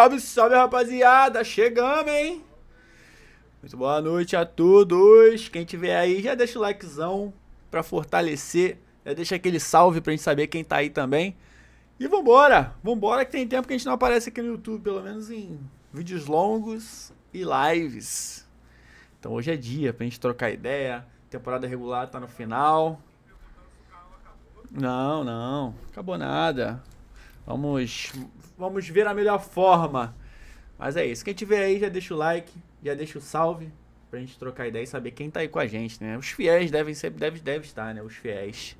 Salve, salve, rapaziada! Chegamos, hein? Muito boa noite a todos. Quem tiver aí, já deixa o likezão pra fortalecer. Já deixa aquele salve pra gente saber quem tá aí também. E vambora! Vambora que tem tempo que a gente não aparece aqui no YouTube, pelo menos em vídeos longos e lives. Então hoje é dia pra gente trocar ideia. Temporada regular tá no final. Não, não. Acabou nada. Vamos Vamos ver a melhor forma. Mas é isso. Quem tiver aí, já deixa o like, já deixa o salve pra gente trocar ideia e saber quem tá aí com a gente, né? Os fiéis devem sempre deve, deve estar, né? Os fiéis.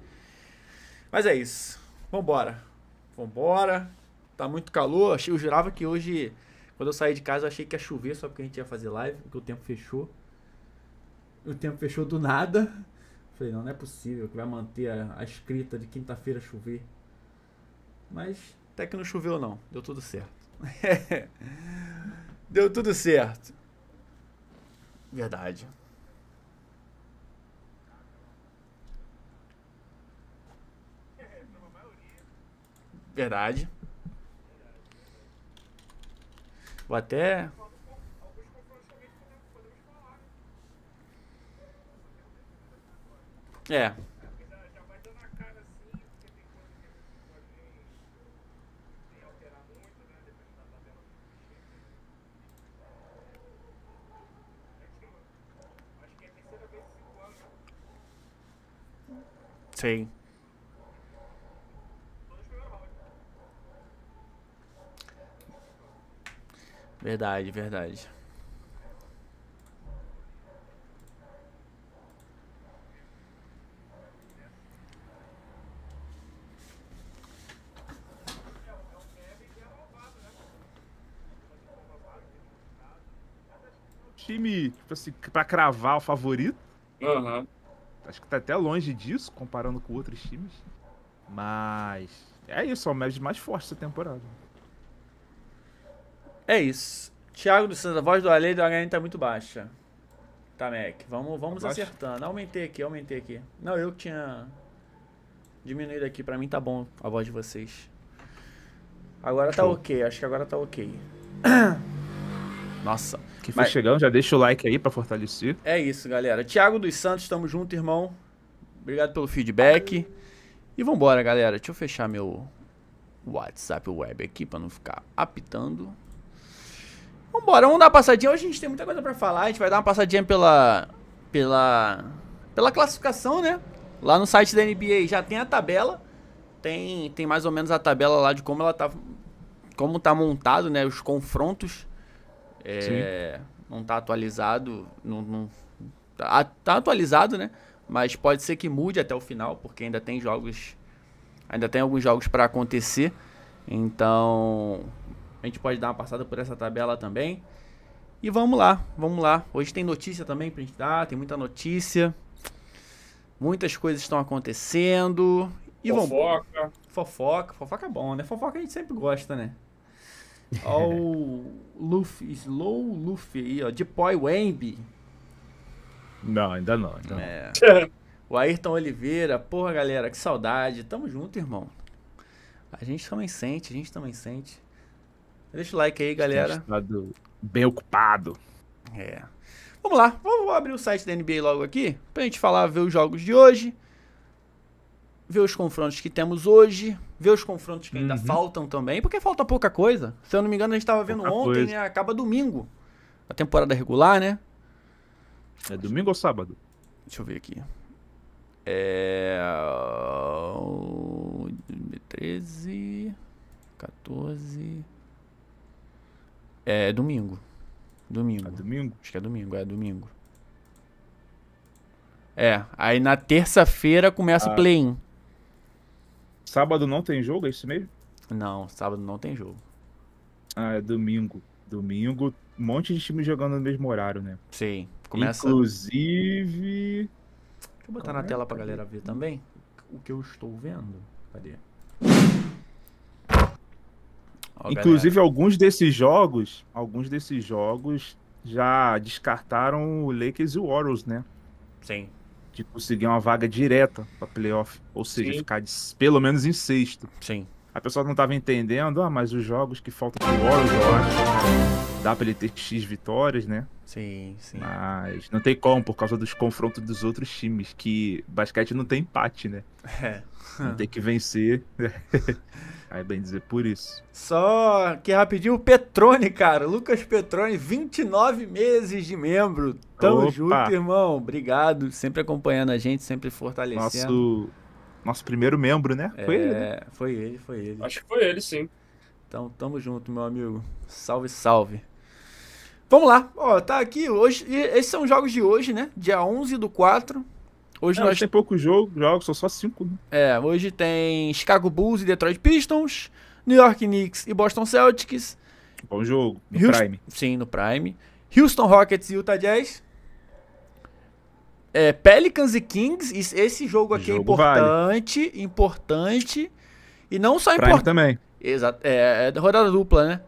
Mas é isso. Vambora. Vambora. Tá muito calor. Eu jurava que hoje, quando eu saí de casa, eu achei que ia chover só porque a gente ia fazer live, porque o tempo fechou. O tempo fechou do nada. Falei, não, não é possível que vai manter a, a escrita de quinta-feira chover. Mas até que não choveu, não. Deu tudo certo. Deu tudo certo. Verdade. Verdade. Vou até. É. tem. Verdade, verdade. Time, tipo assim, pra cravar o favorito. Aham. Uhum. Acho que tá até longe disso, comparando com outros times. Mas é isso, é o Mavs mais forte essa temporada. É isso. Thiago dos Santos, a voz do Ale do HN tá muito baixa. Tá, Mac. Vamos, tá vamos acertando. Aumentei aqui, aumentei aqui. Não, eu que tinha diminuído aqui. Pra mim tá bom a voz de vocês. Agora tá Show. tá ok, acho que agora tá ok. Nossa. Que foi Mas... chegando, já deixa o like aí para fortalecer. É isso, galera. Tiago dos Santos, tamo junto, irmão. Obrigado pelo feedback. E vambora, galera. Deixa eu fechar meu WhatsApp web aqui para não ficar apitando. Vambora, vamos dar uma passadinha. Hoje a gente tem muita coisa para falar. A gente vai dar uma passadinha pela. pela. pela classificação, né? Lá no site da NBA já tem a tabela. Tem, tem mais ou menos a tabela lá de como ela tá. Como tá montado, né? Os confrontos é, não está atualizado, não, não tá, tá, atualizado, né? Mas pode ser que mude até o final, porque ainda tem jogos, ainda tem alguns jogos para acontecer. Então a gente pode dar uma passada por essa tabela também. E vamos lá, vamos lá. Hoje tem notícia também pra gente dar, tem muita notícia. Muitas coisas estão acontecendo. E fofoca. Vamos... Fofoca. Fofoca é bom, né? Fofoca a gente sempre gosta, né? Olha o Luffy, Slow Luffy aí, ó. Depoy Wambi. Não, ainda não. Ainda não. É. O Ayrton Oliveira, porra galera, que saudade. Tamo junto, irmão. A gente também sente, a gente também sente. Deixa o like aí, galera. Bem ocupado. É. Vamos lá, vamos abrir o site da NBA logo aqui, pra gente falar, ver os jogos de hoje ver os confrontos que temos hoje, ver os confrontos que ainda uhum. faltam também, porque falta pouca coisa. Se eu não me engano, a gente estava vendo pouca ontem, né? acaba domingo. A temporada regular, né? É domingo ou sábado? Deixa eu ver aqui. É. 13. 14. É domingo. Domingo. É domingo? Acho que é domingo, é domingo. É, aí na terça-feira começa ah. o play-in. Sábado não tem jogo, é isso mesmo? Não, sábado não tem jogo. Ah, é domingo. Domingo, um monte de time jogando no mesmo horário, né? Sim. Começa... Inclusive. Deixa eu botar Como na é? tela pra galera ver também o que eu estou vendo. Cadê? Inclusive, galera. alguns desses jogos, alguns desses jogos já descartaram o Lakers e o Orioles, né? Sim de conseguir uma vaga direta para playoff, ou seja, Sim. ficar de, pelo menos em sexto. Sim. A pessoa não estava entendendo, ah, mas os jogos que faltam de horas, eu acho, dá para ele ter X vitórias, né? Sim, sim. Mas não tem como, por causa dos confrontos dos outros times, que basquete não tem empate, né? É. Não tem que vencer. Aí bem dizer por isso. Só que rapidinho, o Petrone, cara. Lucas Petrone, 29 meses de membro. Tamo Opa. junto, irmão. Obrigado. Sempre acompanhando a gente, sempre fortalecendo. Nosso nosso primeiro membro, né? Foi é, ele. Né? É, foi ele, foi ele. Acho que foi ele, sim. Então, tamo junto, meu amigo. Salve, salve. Vamos lá. Ó, tá aqui hoje. E esses são os jogos de hoje, né? Dia 11 do 4. Hoje é, nós... tem poucos jogo, jogos, são só cinco. Né? É, hoje tem Chicago Bulls e Detroit Pistons, New York Knicks e Boston Celtics. Bom jogo, no Houston... Prime. Sim, no Prime. Houston Rockets e Utah Jazz. É, Pelicans e Kings, esse jogo aqui é jogo é importante, vale. importante. E não só importante. também. Exato. É, é rodada dupla, né?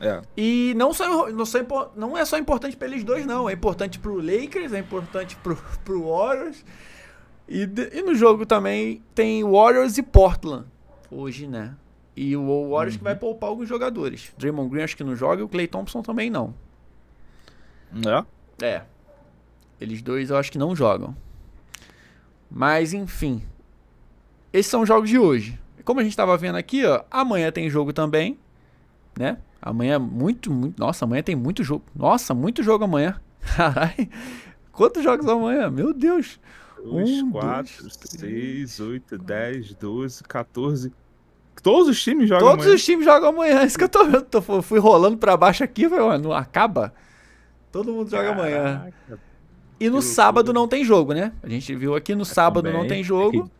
É. E não, só, não, só, não é só importante pra eles dois, não. É importante para o Lakers, é importante para o Warriors. E, e, no jogo também tem Warriors e Portland hoje, né? E o Warriors uhum. que vai poupar alguns jogadores. Draymond Green acho que não joga e o Clay Thompson também não. É? É. Eles dois eu acho que não jogam. Mas enfim. Esses são os jogos de hoje. Como a gente estava vendo aqui, ó, amanhã tem jogo também, né? Amanhã é muito, muito, nossa, amanhã tem muito jogo. Nossa, muito jogo amanhã. Carai. Quantos jogos amanhã? Meu Deus. 2, 4, 6, 8, 10, 12, 14. Todos os times jogam Todos amanhã. os times jogam amanhã. Isso que eu tô vendo. Fui rolando pra baixo aqui, foi, não acaba? Todo mundo Caraca, joga amanhã. E no sábado não tem jogo, né? A gente viu aqui no sábado não tem jogo.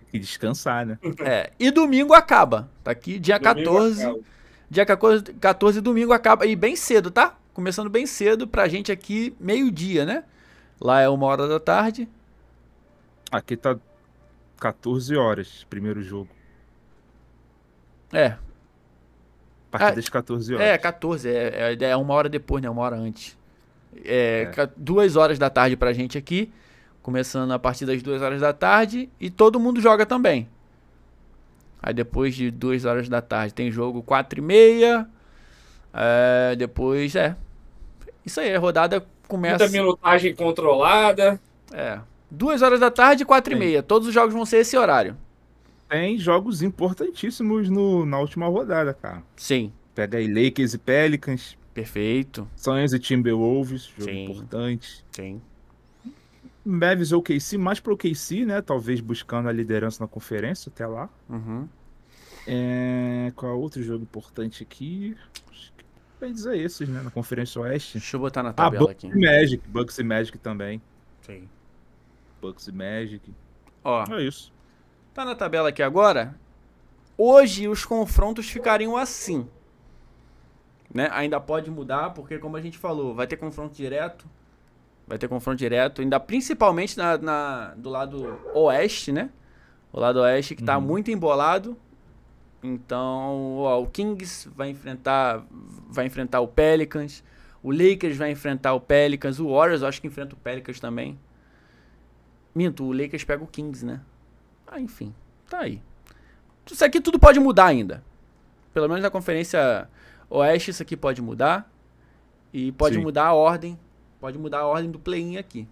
Tem que descansar, né? É. E domingo acaba. Tá aqui dia domingo 14. Acaba. Dia 14, 14, domingo acaba. E bem cedo, tá? Começando bem cedo pra gente aqui, meio-dia, né? Lá é uma hora da tarde. Aqui tá 14 horas, primeiro jogo. É. A partir ah, das 14 é, horas. É, 14. é, é uma hora depois, né? Uma hora antes. É, é. Duas horas da tarde pra gente aqui. Começando a partir das duas horas da tarde. E todo mundo joga também. Aí depois de duas horas da tarde tem jogo quatro e meia. É, depois, é. Isso aí, a rodada começa. Muita minutagem controlada. É. Duas horas da tarde, quatro Sim. e meia. Todos os jogos vão ser esse horário. Tem jogos importantíssimos no, na última rodada, cara. Sim. Pega aí Lakers e Pelicans. Perfeito. Suns e Timberwolves, jogo Sim. importante. Sim. Mavis ou KC, mais pro KC, né? Talvez buscando a liderança na conferência até lá. Uhum. É... Qual outro jogo importante aqui? Acho que bem dizer é esses, né? Na Conferência Oeste. Deixa eu botar na ah, tabela ah, Bucks aqui. E Magic, Bucks e Magic também. Sim. Bucks e Magic. Ó. É isso. Tá na tabela aqui agora. Hoje os confrontos ficariam assim. Né? Ainda pode mudar, porque como a gente falou, vai ter confronto direto. Vai ter confronto direto, ainda principalmente na, na do lado oeste, né? O lado oeste que está uhum. muito embolado. Então, ó, o Kings vai enfrentar vai enfrentar o Pelicans, o Lakers vai enfrentar o Pelicans, o Warriors acho que enfrenta o Pelicans também. Minto, o Lakers pega o Kings, né? Ah, enfim, tá aí. Isso aqui tudo pode mudar ainda. Pelo menos na conferência Oeste, isso aqui pode mudar. E pode Sim. mudar a ordem. Pode mudar a ordem do play-in aqui.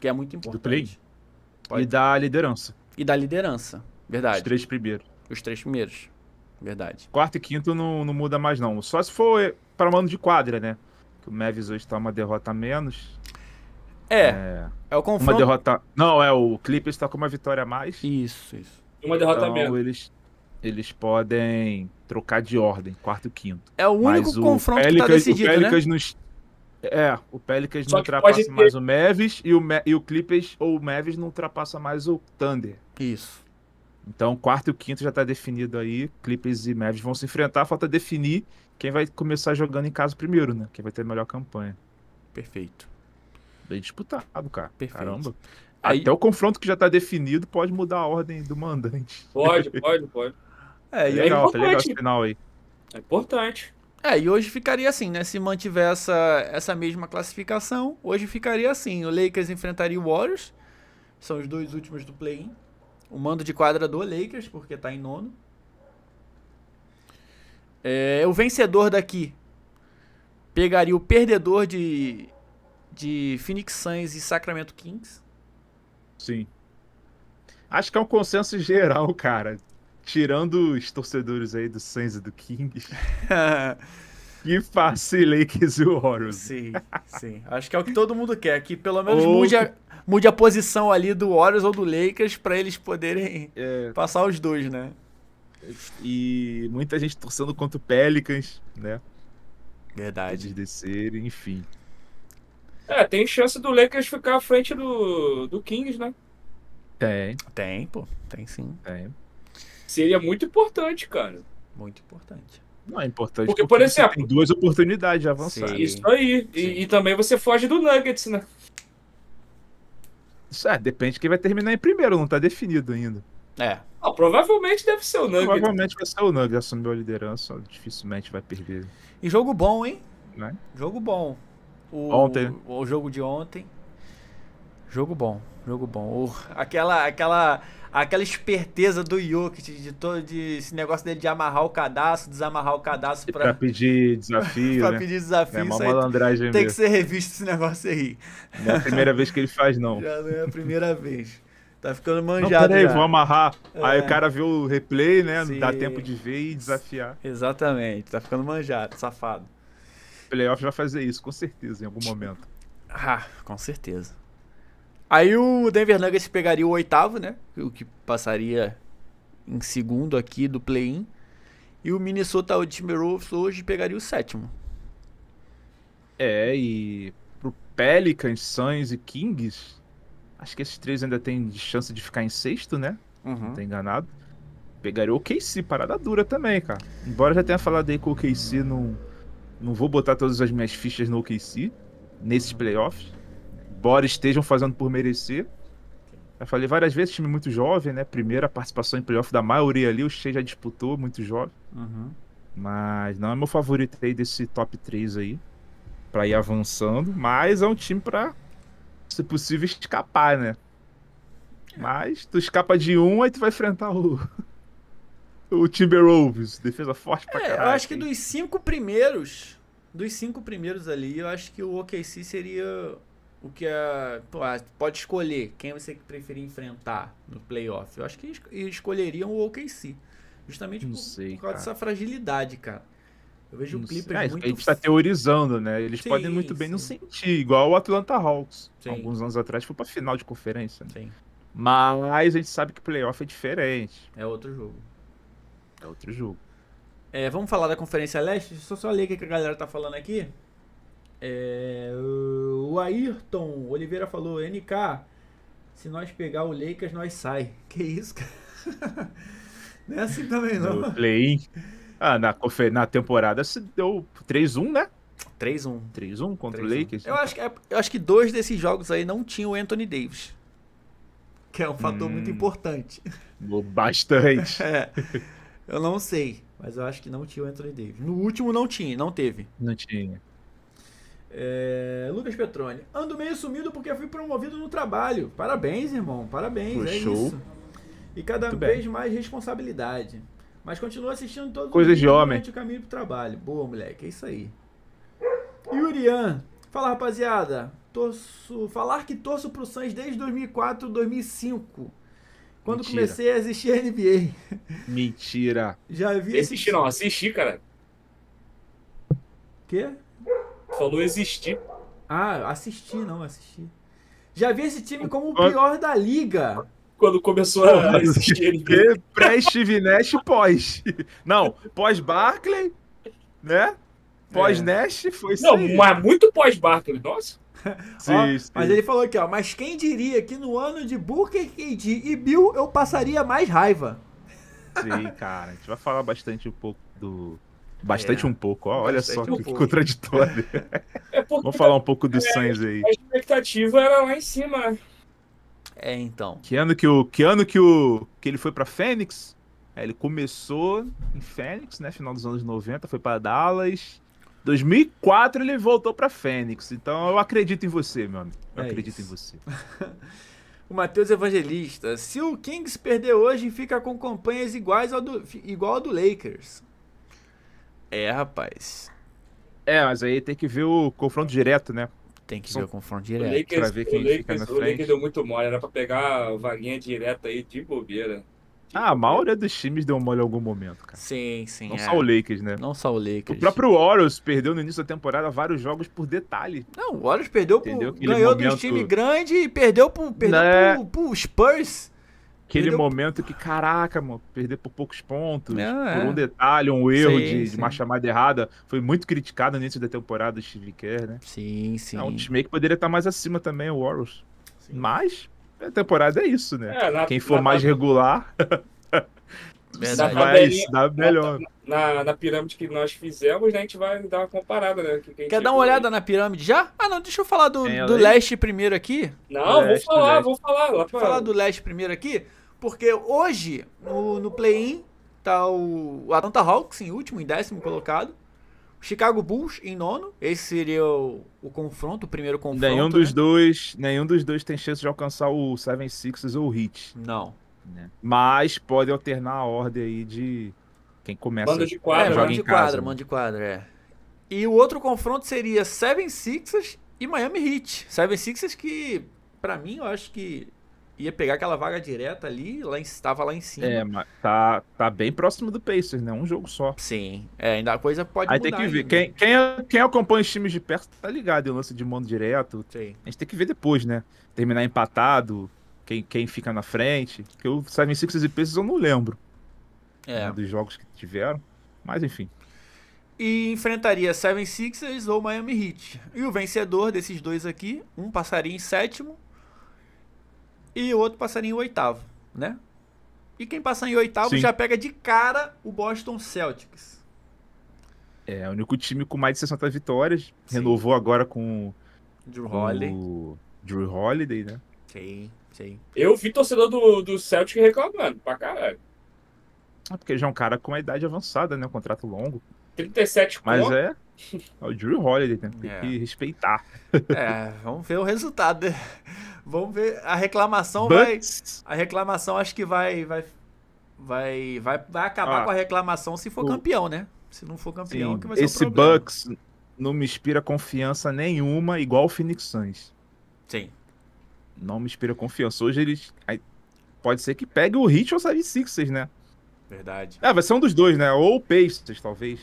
Que é muito importante. Do play pode. E da liderança. E da liderança. Verdade. Os três primeiros. Os três primeiros. Verdade. Quarto e quinto não, não muda mais, não. Só se for para mano de quadra, né? Que o Mavis hoje tá uma derrota a menos. É. É, é o confronto. Uma derrota. Não, é o Clippers tá com uma vitória a mais. Isso, isso. Uma derrota então, a menos. Eles, eles podem trocar de ordem, quarto e quinto. É o único o confronto Pelicans, que tá decidido, o né? Pelicans né? Nos... É, o Pelicans Só não ultrapassa ter... mais o Mavis e o, Ma... e o Clippers ou o Mavis não ultrapassa mais o Thunder. Isso. Então, quarto e quinto já tá definido aí. Clippers e Mavis vão se enfrentar. Falta definir quem vai começar jogando em casa primeiro, né? Quem vai ter a melhor campanha. Perfeito. Bem disputado, cara. Perfeito. Caramba. Aí... Até o confronto que já tá definido pode mudar a ordem do mandante. Pode, pode, pode. É, é legal, é tá importante. legal esse final aí. É importante. É, e hoje ficaria assim, né? Se mantiver essa, essa mesma classificação, hoje ficaria assim. O Lakers enfrentaria o Warriors, são os dois últimos do play-in. O mando de quadra do Lakers, porque tá em nono. É, o vencedor daqui pegaria o perdedor de, de Phoenix Suns e Sacramento Kings. Sim. Acho que é um consenso geral, cara. Tirando os torcedores aí do Sainz e do King. que facilites o Horus. Sim, sim. Acho que é o que todo mundo quer, que pelo menos ou... mude, a, mude a posição ali do Horus ou do Lakers para eles poderem é... passar os dois, né? E muita gente torcendo contra o Pelicans, né? Verdade. Eles descerem, enfim. É, tem chance do Lakers ficar à frente do, do Kings, né? Tem. Tem, pô. Tem sim. Tem seria muito importante, cara. Muito importante. Não, é importante porque, porque por exemplo, tem duas oportunidades de avançar. Sim, isso aí. E, e, também você foge do Nuggets, né? Isso é, depende de quem vai terminar em primeiro, não tá definido ainda. É. Ah, provavelmente deve ser o Nuggets. Provavelmente vai ser o Nuggets assumir a liderança, dificilmente vai perder. E jogo bom, hein? Né? Jogo bom. O, ontem. O, o jogo de ontem. Jogo bom, jogo bom. O, aquela, aquela aquela esperteza do Jokic, de todo de, esse negócio dele de amarrar o cadastro, desamarrar o cadastro pra, pedir desafio. pra né? pedir desafio, é uma malandragem Tem mesmo. que ser revisto esse negócio aí. Não é a primeira vez que ele faz, não. Já não é a primeira vez. Tá ficando manjado. Não, peraí, vou amarrar. É. Aí o cara vê o replay, né? Sim. Dá tempo de ver e desafiar. Exatamente, tá ficando manjado, safado. Playoff vai fazer isso, com certeza, em algum momento. Ah, com certeza. Aí o Denver Nuggets pegaria o oitavo, né? O que passaria em segundo aqui do play-in. E o Minnesota Timberwolves hoje pegaria o sétimo. É, e pro Pelicans, Suns e Kings, acho que esses três ainda tem chance de ficar em sexto, né? Uhum. Não tô enganado. Pegaria o KC, parada dura também, cara. Embora já tenha falado aí que o KC não, não vou botar todas as minhas fichas no KC, nesses uhum. playoffs embora estejam fazendo por merecer. Eu falei várias vezes, time muito jovem, né? Primeira participação em playoff da maioria ali, o Shea já disputou, muito jovem. Uhum. Mas não é meu favorito aí desse top 3 aí, para ir avançando. Mas é um time para, se possível, escapar, né? É. Mas tu escapa de um, aí tu vai enfrentar o, o Timberwolves, defesa forte pra é, caralho. Eu acho que dos cinco primeiros, dos cinco primeiros ali, eu acho que o OKC seria o que a, pô, pode escolher quem você preferir enfrentar no playoff. Eu acho que escolheriam o OKC. Justamente por, sei, por, causa cara. dessa fragilidade, cara. Eu vejo não o Clippers ah, muito... A gente tá teorizando, né? Eles sim, podem muito bem sim. não sentir, igual o Atlanta Hawks. Sim. Alguns anos atrás foi pra final de conferência, né? Sim. Mas a gente sabe que playoff é diferente. É outro jogo. É outro jogo. É, vamos falar da Conferência Leste? Só só ler o que a galera tá falando aqui. É, o Ayrton Oliveira falou: NK, se nós pegar o Lakers, nós sai. Que isso, cara? não é assim também, não. No play. Ah, na, na temporada se deu 3-1, né? 3-1. 3-1 contra 3 -1. o Lakers. Eu acho, que, é, eu acho que dois desses jogos aí não tinham o Anthony Davis. Que é um fator hum, muito importante. Bastante. é, eu não sei, mas eu acho que não tinha o Anthony Davis. No último não tinha, não teve. Não tinha. É, Lucas Petrone. Ando meio sumido porque fui promovido no trabalho. Parabéns, irmão. Parabéns. Foi é show. Isso. E cada Muito vez bem. mais responsabilidade. Mas continuo assistindo todos Coisas os dias de homem. o caminho pro trabalho. Boa, moleque. É isso aí. Yurian. Fala, rapaziada. Torço, falar que torço pro Suns desde 2004, 2005. Quando Mentira. comecei a assistir a NBA. Mentira. Já vi. Assisti, não. Assisti, cara. Quê? Falou existir. Ah, assisti, não, assisti. Já vi esse time como o pior da liga. Quando começou a existir. Pré-Steve Nash, pós. Não, pós-Barclay, né? É. Pós-Nash, foi sim. Não, mas muito pós-Barclay, nossa. Sim, ó, sim. Mas ele falou aqui, ó. Mas quem diria que no ano de Booker, KD e Bill eu passaria mais raiva? Sim, cara. A gente vai falar bastante um pouco do, Bastante é. um pouco, olha Bastante só um que, pouco. contraditório. É Vamos falar um pouco dos é, Suns aí. A expectativa era lá em cima. Né? É, então. Que ano que o que ano que o que ele foi para Fênix? É, ele começou em Fênix, né, final dos anos 90, foi para Dallas. 2004 ele voltou para Fênix. Então eu acredito em você, meu amigo. Eu é acredito isso. em você. o Matheus Evangelista. Se o Kings perder hoje, fica com campanhas iguais ao do, igual ao do Lakers. É, rapaz. É, mas aí tem que ver o confronto direto, né? Tem que ver o confronto direto. O Lakers, pra ver quem o Lakers, fica na frente. O Lakers deu muito mole, era pra pegar vaguinha direta aí de bobeira. Ah, a maioria dos times deu mole em algum momento, cara. Sim, sim. Não é. só o Lakers, né? Não só o Lakers. O próprio Warriors perdeu no início da temporada vários jogos por detalhe. Não, o Warriors perdeu Entendeu? por. Aquele ganhou momento... um time grande e perdeu pro, perdeu né? pro, pro Spurs. Aquele momento que, caraca, mano, perder por poucos pontos, é, por um é. detalhe, um erro sim, de, sim. de, uma chamada errada. Foi muito criticado no início da temporada o Steve Kerr, né? Sim, sim. É um time que poderia estar tá mais acima também, o Warriors. Sim. Mas a temporada é isso, né? É, na, Quem for na, mais na, regular vai se dar melhor. Na, pirâmide que nós fizemos, né, a gente vai dar uma comparada, né? Que, que Quer dar uma olhada aí. na pirâmide já? Ah, não, deixa eu falar do, do leste primeiro aqui. Não, leste, vou falar, vou falar. Lá pra... Vou falar do leste primeiro aqui. Porque hoje, no, no play-in, tá o, Atlanta Hawks em último, em décimo colocado. Chicago Bulls em nono. Esse seria o, o confronto, o primeiro confronto. Nenhum né? dos né? dois, nenhum dos dois tem chance de alcançar o Seven Sixes ou o Heat. Não. Né? Mas pode alternar a ordem aí de quem começa. Mando de quadra, é, joga de quadra, casa, mano. Né? de quadra, é. E o outro confronto seria Seven Sixes e Miami Heat. Seven Sixes que para mim eu acho que ia pegar aquela vaga direta ali, lá estava lá em cima. É, mas tá, tá bem próximo do Pacers, né? Um jogo só. Sim, é, ainda a coisa pode Aí mudar. Aí tem que ver. Quem, quem, quem, acompanha os times de perto tá ligado em lance de mando direto. Sim. A gente tem que ver depois, né? Terminar empatado, quem, quem fica na frente. Porque o Seven Sixers e Pacers eu não lembro. É. Né, dos jogos que tiveram, mas enfim. E enfrentaria Seven Sixers ou Miami Heat. E o vencedor desses dois aqui, um passaria em sétimo e o outro passaria em oitavo, né? E quem passa em oitavo Sim. já pega de cara o Boston Celtics. É, o único time com mais de 60 vitórias. Sim. Renovou agora com Drew Holiday. O Drew Holiday, né? Sim, sim. Eu vi torcedor do, do Celtic reclamando pra caralho. É porque já é um cara com uma idade avançada, né? Um contrato longo. 37 Mas é. É o Drew Holiday, né? Tem é. que respeitar. É, vamos ver o resultado. Vamos ver. A reclamação vai. A reclamação acho que vai. Vai, vai, vai, vai acabar ah, com a reclamação se for o, campeão, né? Se não for campeão, sim, é que vai ser Esse Bucks não me inspira confiança nenhuma, igual o Phoenix Suns. Sim. Não me inspira confiança. Hoje eles. pode ser que pegue o Heat ou o 76 né? Verdade. É, vai ser um dos dois, né? Ou o Pacers, talvez.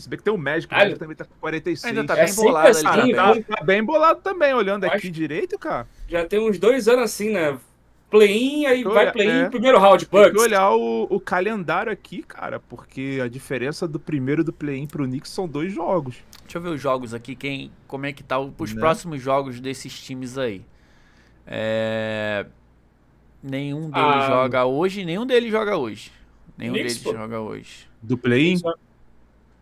Se bem que tem o médico, o também tá com 45. Ainda tá é bem bolado. Assim, cara, né? tá, tá, bem bolado também, olhando aqui direito, cara. Já tem uns dois anos assim, né? Play-in, aí vai play-in, é. primeiro round, Bucks. Tem que olhar o, o, calendário aqui, cara, porque a diferença do primeiro do play-in pro Knicks são dois jogos. Deixa eu ver os jogos aqui, quem, como é que tá os né? próximos jogos desses times aí. É... Nenhum deles ah, joga hoje, nenhum deles joga hoje. Nenhum Knicks, deles pô. joga hoje. Do play-in?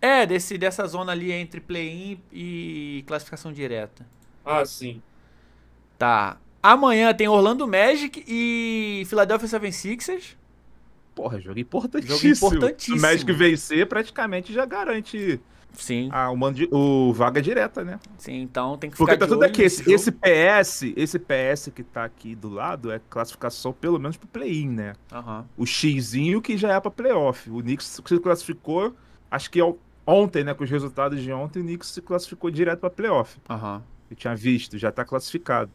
É, desse, dessa zona ali entre play-in e classificação direta. Ah, sim. Tá. Amanhã tem Orlando Magic e Philadelphia 76ers. Porra, jogo importantíssimo. Jogo importantíssimo. O Magic vencer praticamente já garante Sim. A, o, mando, o vaga direta, né? Sim, então tem que ficar Porque tá tudo aqui. Esse, esse, PS, esse PS que tá aqui do lado é classificação pelo menos pro play-in, né? Uhum. O Xzinho que já é pra playoff. O Knicks se classificou, acho que é o ontem, né, com os resultados de ontem, o Knicks se classificou direto para playoff. Uhum. Eu tinha visto, já está classificado.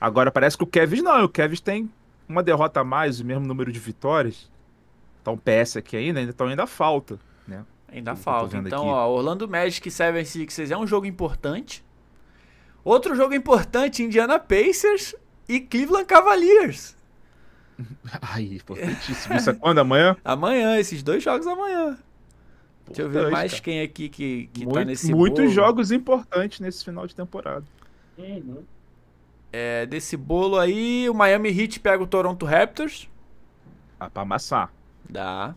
Agora parece que o Kevin não, o Kevin tem uma derrota a mais, o mesmo número de vitórias. Então PS aqui ainda, então ainda falta, né? Ainda falta. Então, ó, Orlando Magic 76ers é um jogo importante. Outro jogo importante, Indiana Pacers e Cleveland Cavaliers. Ai, importantíssimo. Isso é quando? Amanhã? Amanhã, esses dois jogos amanhã. Deixa eu ver mais cara. quem aqui que, que tá Muito, tá nesse Muitos bolo. jogos importantes nesse final de temporada. Uhum. É, desse bolo aí, o Miami Heat pega o Toronto Raptors. Dá ah, pra amassar. Dá.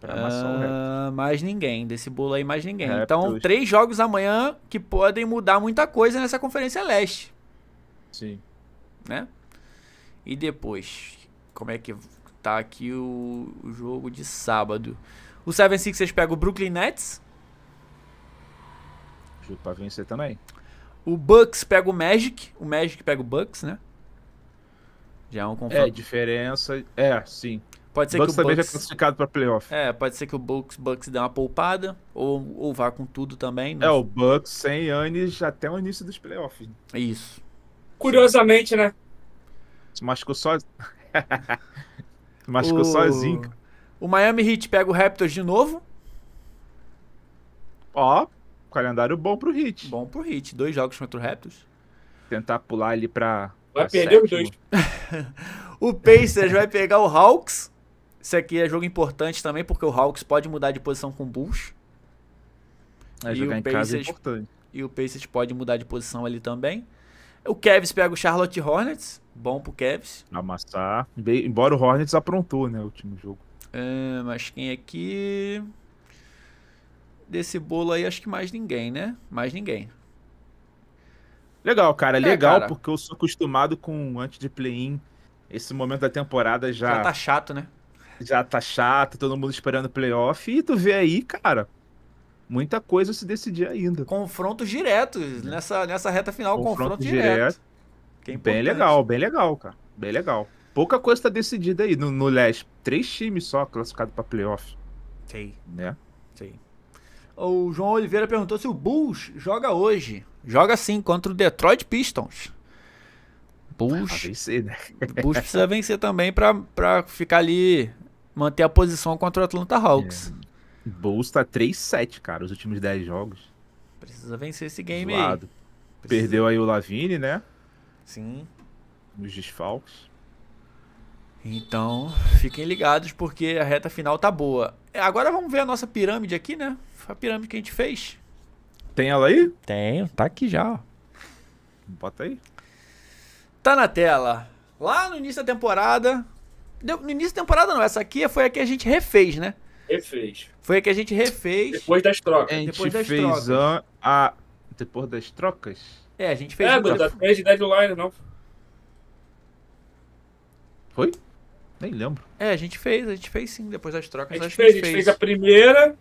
Pra amassar o ah, Raptors. Mais ninguém. Desse bolo aí, mais ninguém. Então, Raptors. Então, três jogos amanhã que podem mudar muita coisa nessa Conferência Leste. Sim. Né? E depois, como é que tá aqui o, o jogo de sábado? O 76ers pega o Brooklyn Nets. Jogo pra vencer também. O Bucks pega o Magic. O Magic pega o Bucks, né? Já é um confronto. É, diferença. É, sim. Pode ser Bucks que o também Bucks... já é classificado para playoff. É, pode ser que o Bucks, Bucks dê uma poupada ou, ou vá com tudo também. Mas... É, o Bucks sem Anis até o início dos playoffs. Isso. Curiosamente, né? Se machucou só. Se machucou o... sozinho. O Miami Heat pega o Raptors de novo. Ó, calendário bom pro Heat. Bom pro Heat. Dois jogos contra o Raptors. Tentar pular ele pra. Vai perder os dois. o Pacers vai pegar o Hawks. Isso aqui é jogo importante também, porque o Hawks pode mudar de posição com o Bulls. É, jogar o em casa é importante. E o Pacers pode mudar de posição ali também. O Cavs pega o Charlotte Hornets. Bom pro Cavs. Amassar. Embora o Hornets aprontou, né? O último jogo. É, mas quem aqui. Desse bolo aí, acho que mais ninguém, né? Mais ninguém. Legal, cara. É, legal, cara. porque eu sou acostumado com antes de play-in. Esse momento da temporada já. Já tá chato, né? Já tá chato, todo mundo esperando playoff. E tu vê aí, cara, muita coisa se decidir ainda. Confrontos diretos. Nessa, nessa reta final, confronto, confronto direto. direto. É bem legal, bem legal, cara. Bem legal pouca coisa está decidida aí no, no leste. Três times só classificados para playoff. Sei. Né? Sei. O João Oliveira perguntou se o Bulls joga hoje. Joga sim, contra o Detroit Pistons. Bulls, ah, vencer, né? Bulls precisa vencer também para ficar ali, manter a posição contra o Atlanta Hawks. É. Bulls tá 3-7, cara, os últimos 10 jogos. Precisa vencer esse game Zoado. aí. Precisa... Perdeu aí o Lavine, né? Sim. Nos desfalques. Então, fiquem ligados porque a reta final tá boa. É, agora vamos ver a nossa pirâmide aqui, né? A pirâmide que a gente fez. Tem ela aí? Tenho, tá aqui já. Bota aí. Tá na tela. Lá no início da temporada. No início da temporada não, essa aqui foi a que a gente refez, né? Refez. Foi a que a gente refez. Depois das trocas. A gente depois das fez trocas. A, ah, Depois das trocas? É, a gente fez. É, um... da... É de deadline, não. Foi? Nem lembro. É, a gente fez, a gente fez sim, depois das trocas. A gente, fez, a gente fez. fez, a primeira,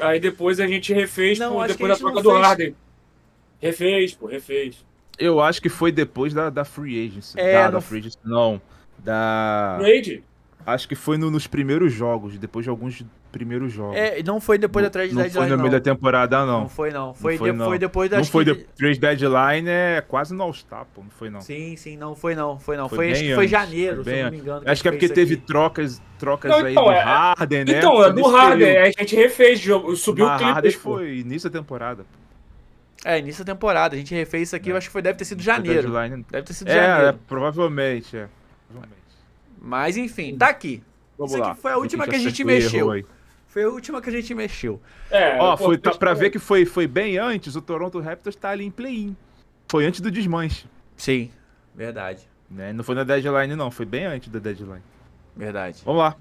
aí depois a gente refez não, depois da troca do Harden. Refez, pô, refez. Eu acho que foi depois da, da Free agents É, da, não... da Free agents não. Da. Free Acho que foi no, nos primeiros jogos, depois de alguns primeiros jogos. É, não foi depois da trade deadline. Não foi no meio da temporada, não. Não foi, não. Foi, não foi, de, não. foi depois da. Não foi que... depois da deadline, é quase no All-Star, pô. Não foi, não. Sim, sim, não foi, não. Foi, não. Foi, foi, foi janeiro, foi se não me engano. Acho que é porque teve trocas, trocas não, então, aí do é, Harden, né? Então, é, do Harden. É, a gente refez, subiu o clipe. Harden foi início da temporada, pô. É, início da temporada. A gente refez isso aqui, é. eu acho que foi, deve ter sido janeiro. Deve ter sido é, janeiro. É, provavelmente, é. Provavelmente. Mas enfim, tá aqui. Vamos isso lá. aqui foi a última que a gente mexeu. Foi a última que a gente mexeu. É, Ó, foi, tá, pra ver que foi, foi bem antes, o Toronto Raptors tá ali em play-in. Foi antes do desmanche. Sim, verdade. Né? Não foi na deadline, não. Foi bem antes da deadline. Verdade. Vamos lá.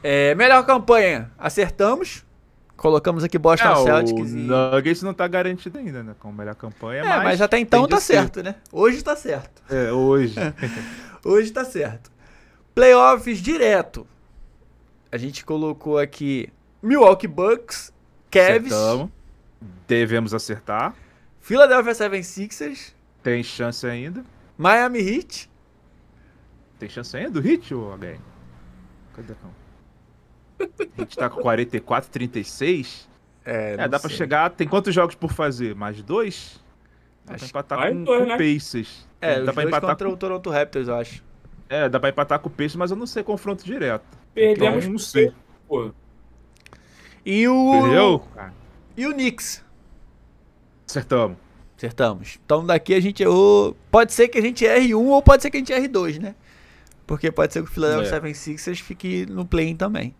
É, melhor campanha. Acertamos. Colocamos aqui Boston é, Celtics. O e... Nuggets não tá garantido ainda, né? Com melhor campanha. É, mas, mas até então tá certo, ser. né? Hoje tá certo. É, hoje. hoje tá certo. Playoffs direto a gente colocou aqui Milwaukee Bucks, Cavs. Acertamos. Devemos acertar. Philadelphia 76ers. Tem chance ainda. Miami Heat. Tem chance ainda do Heat, ou alguém? Cadê não? A gente tá com 44, 36. É, é dá sei. pra chegar. Tem quantos jogos por fazer? Mais dois? Dá acho pra empatar com, dois, com né? Pacers. É, dá os pra empatar contra com... o Toronto Raptors, eu acho. É, dá pra empatar com o Pacers, mas eu não sei confronto direto. Perdemos então, não sei. Pô. E o. Perdeu? E o Knicks. Acertamos. Acertamos. Então daqui a gente errou. Pode ser que a gente erre um ou pode ser que a gente erre dois, né? Porque pode ser que o Philadelphia é. 76ers fique no play também.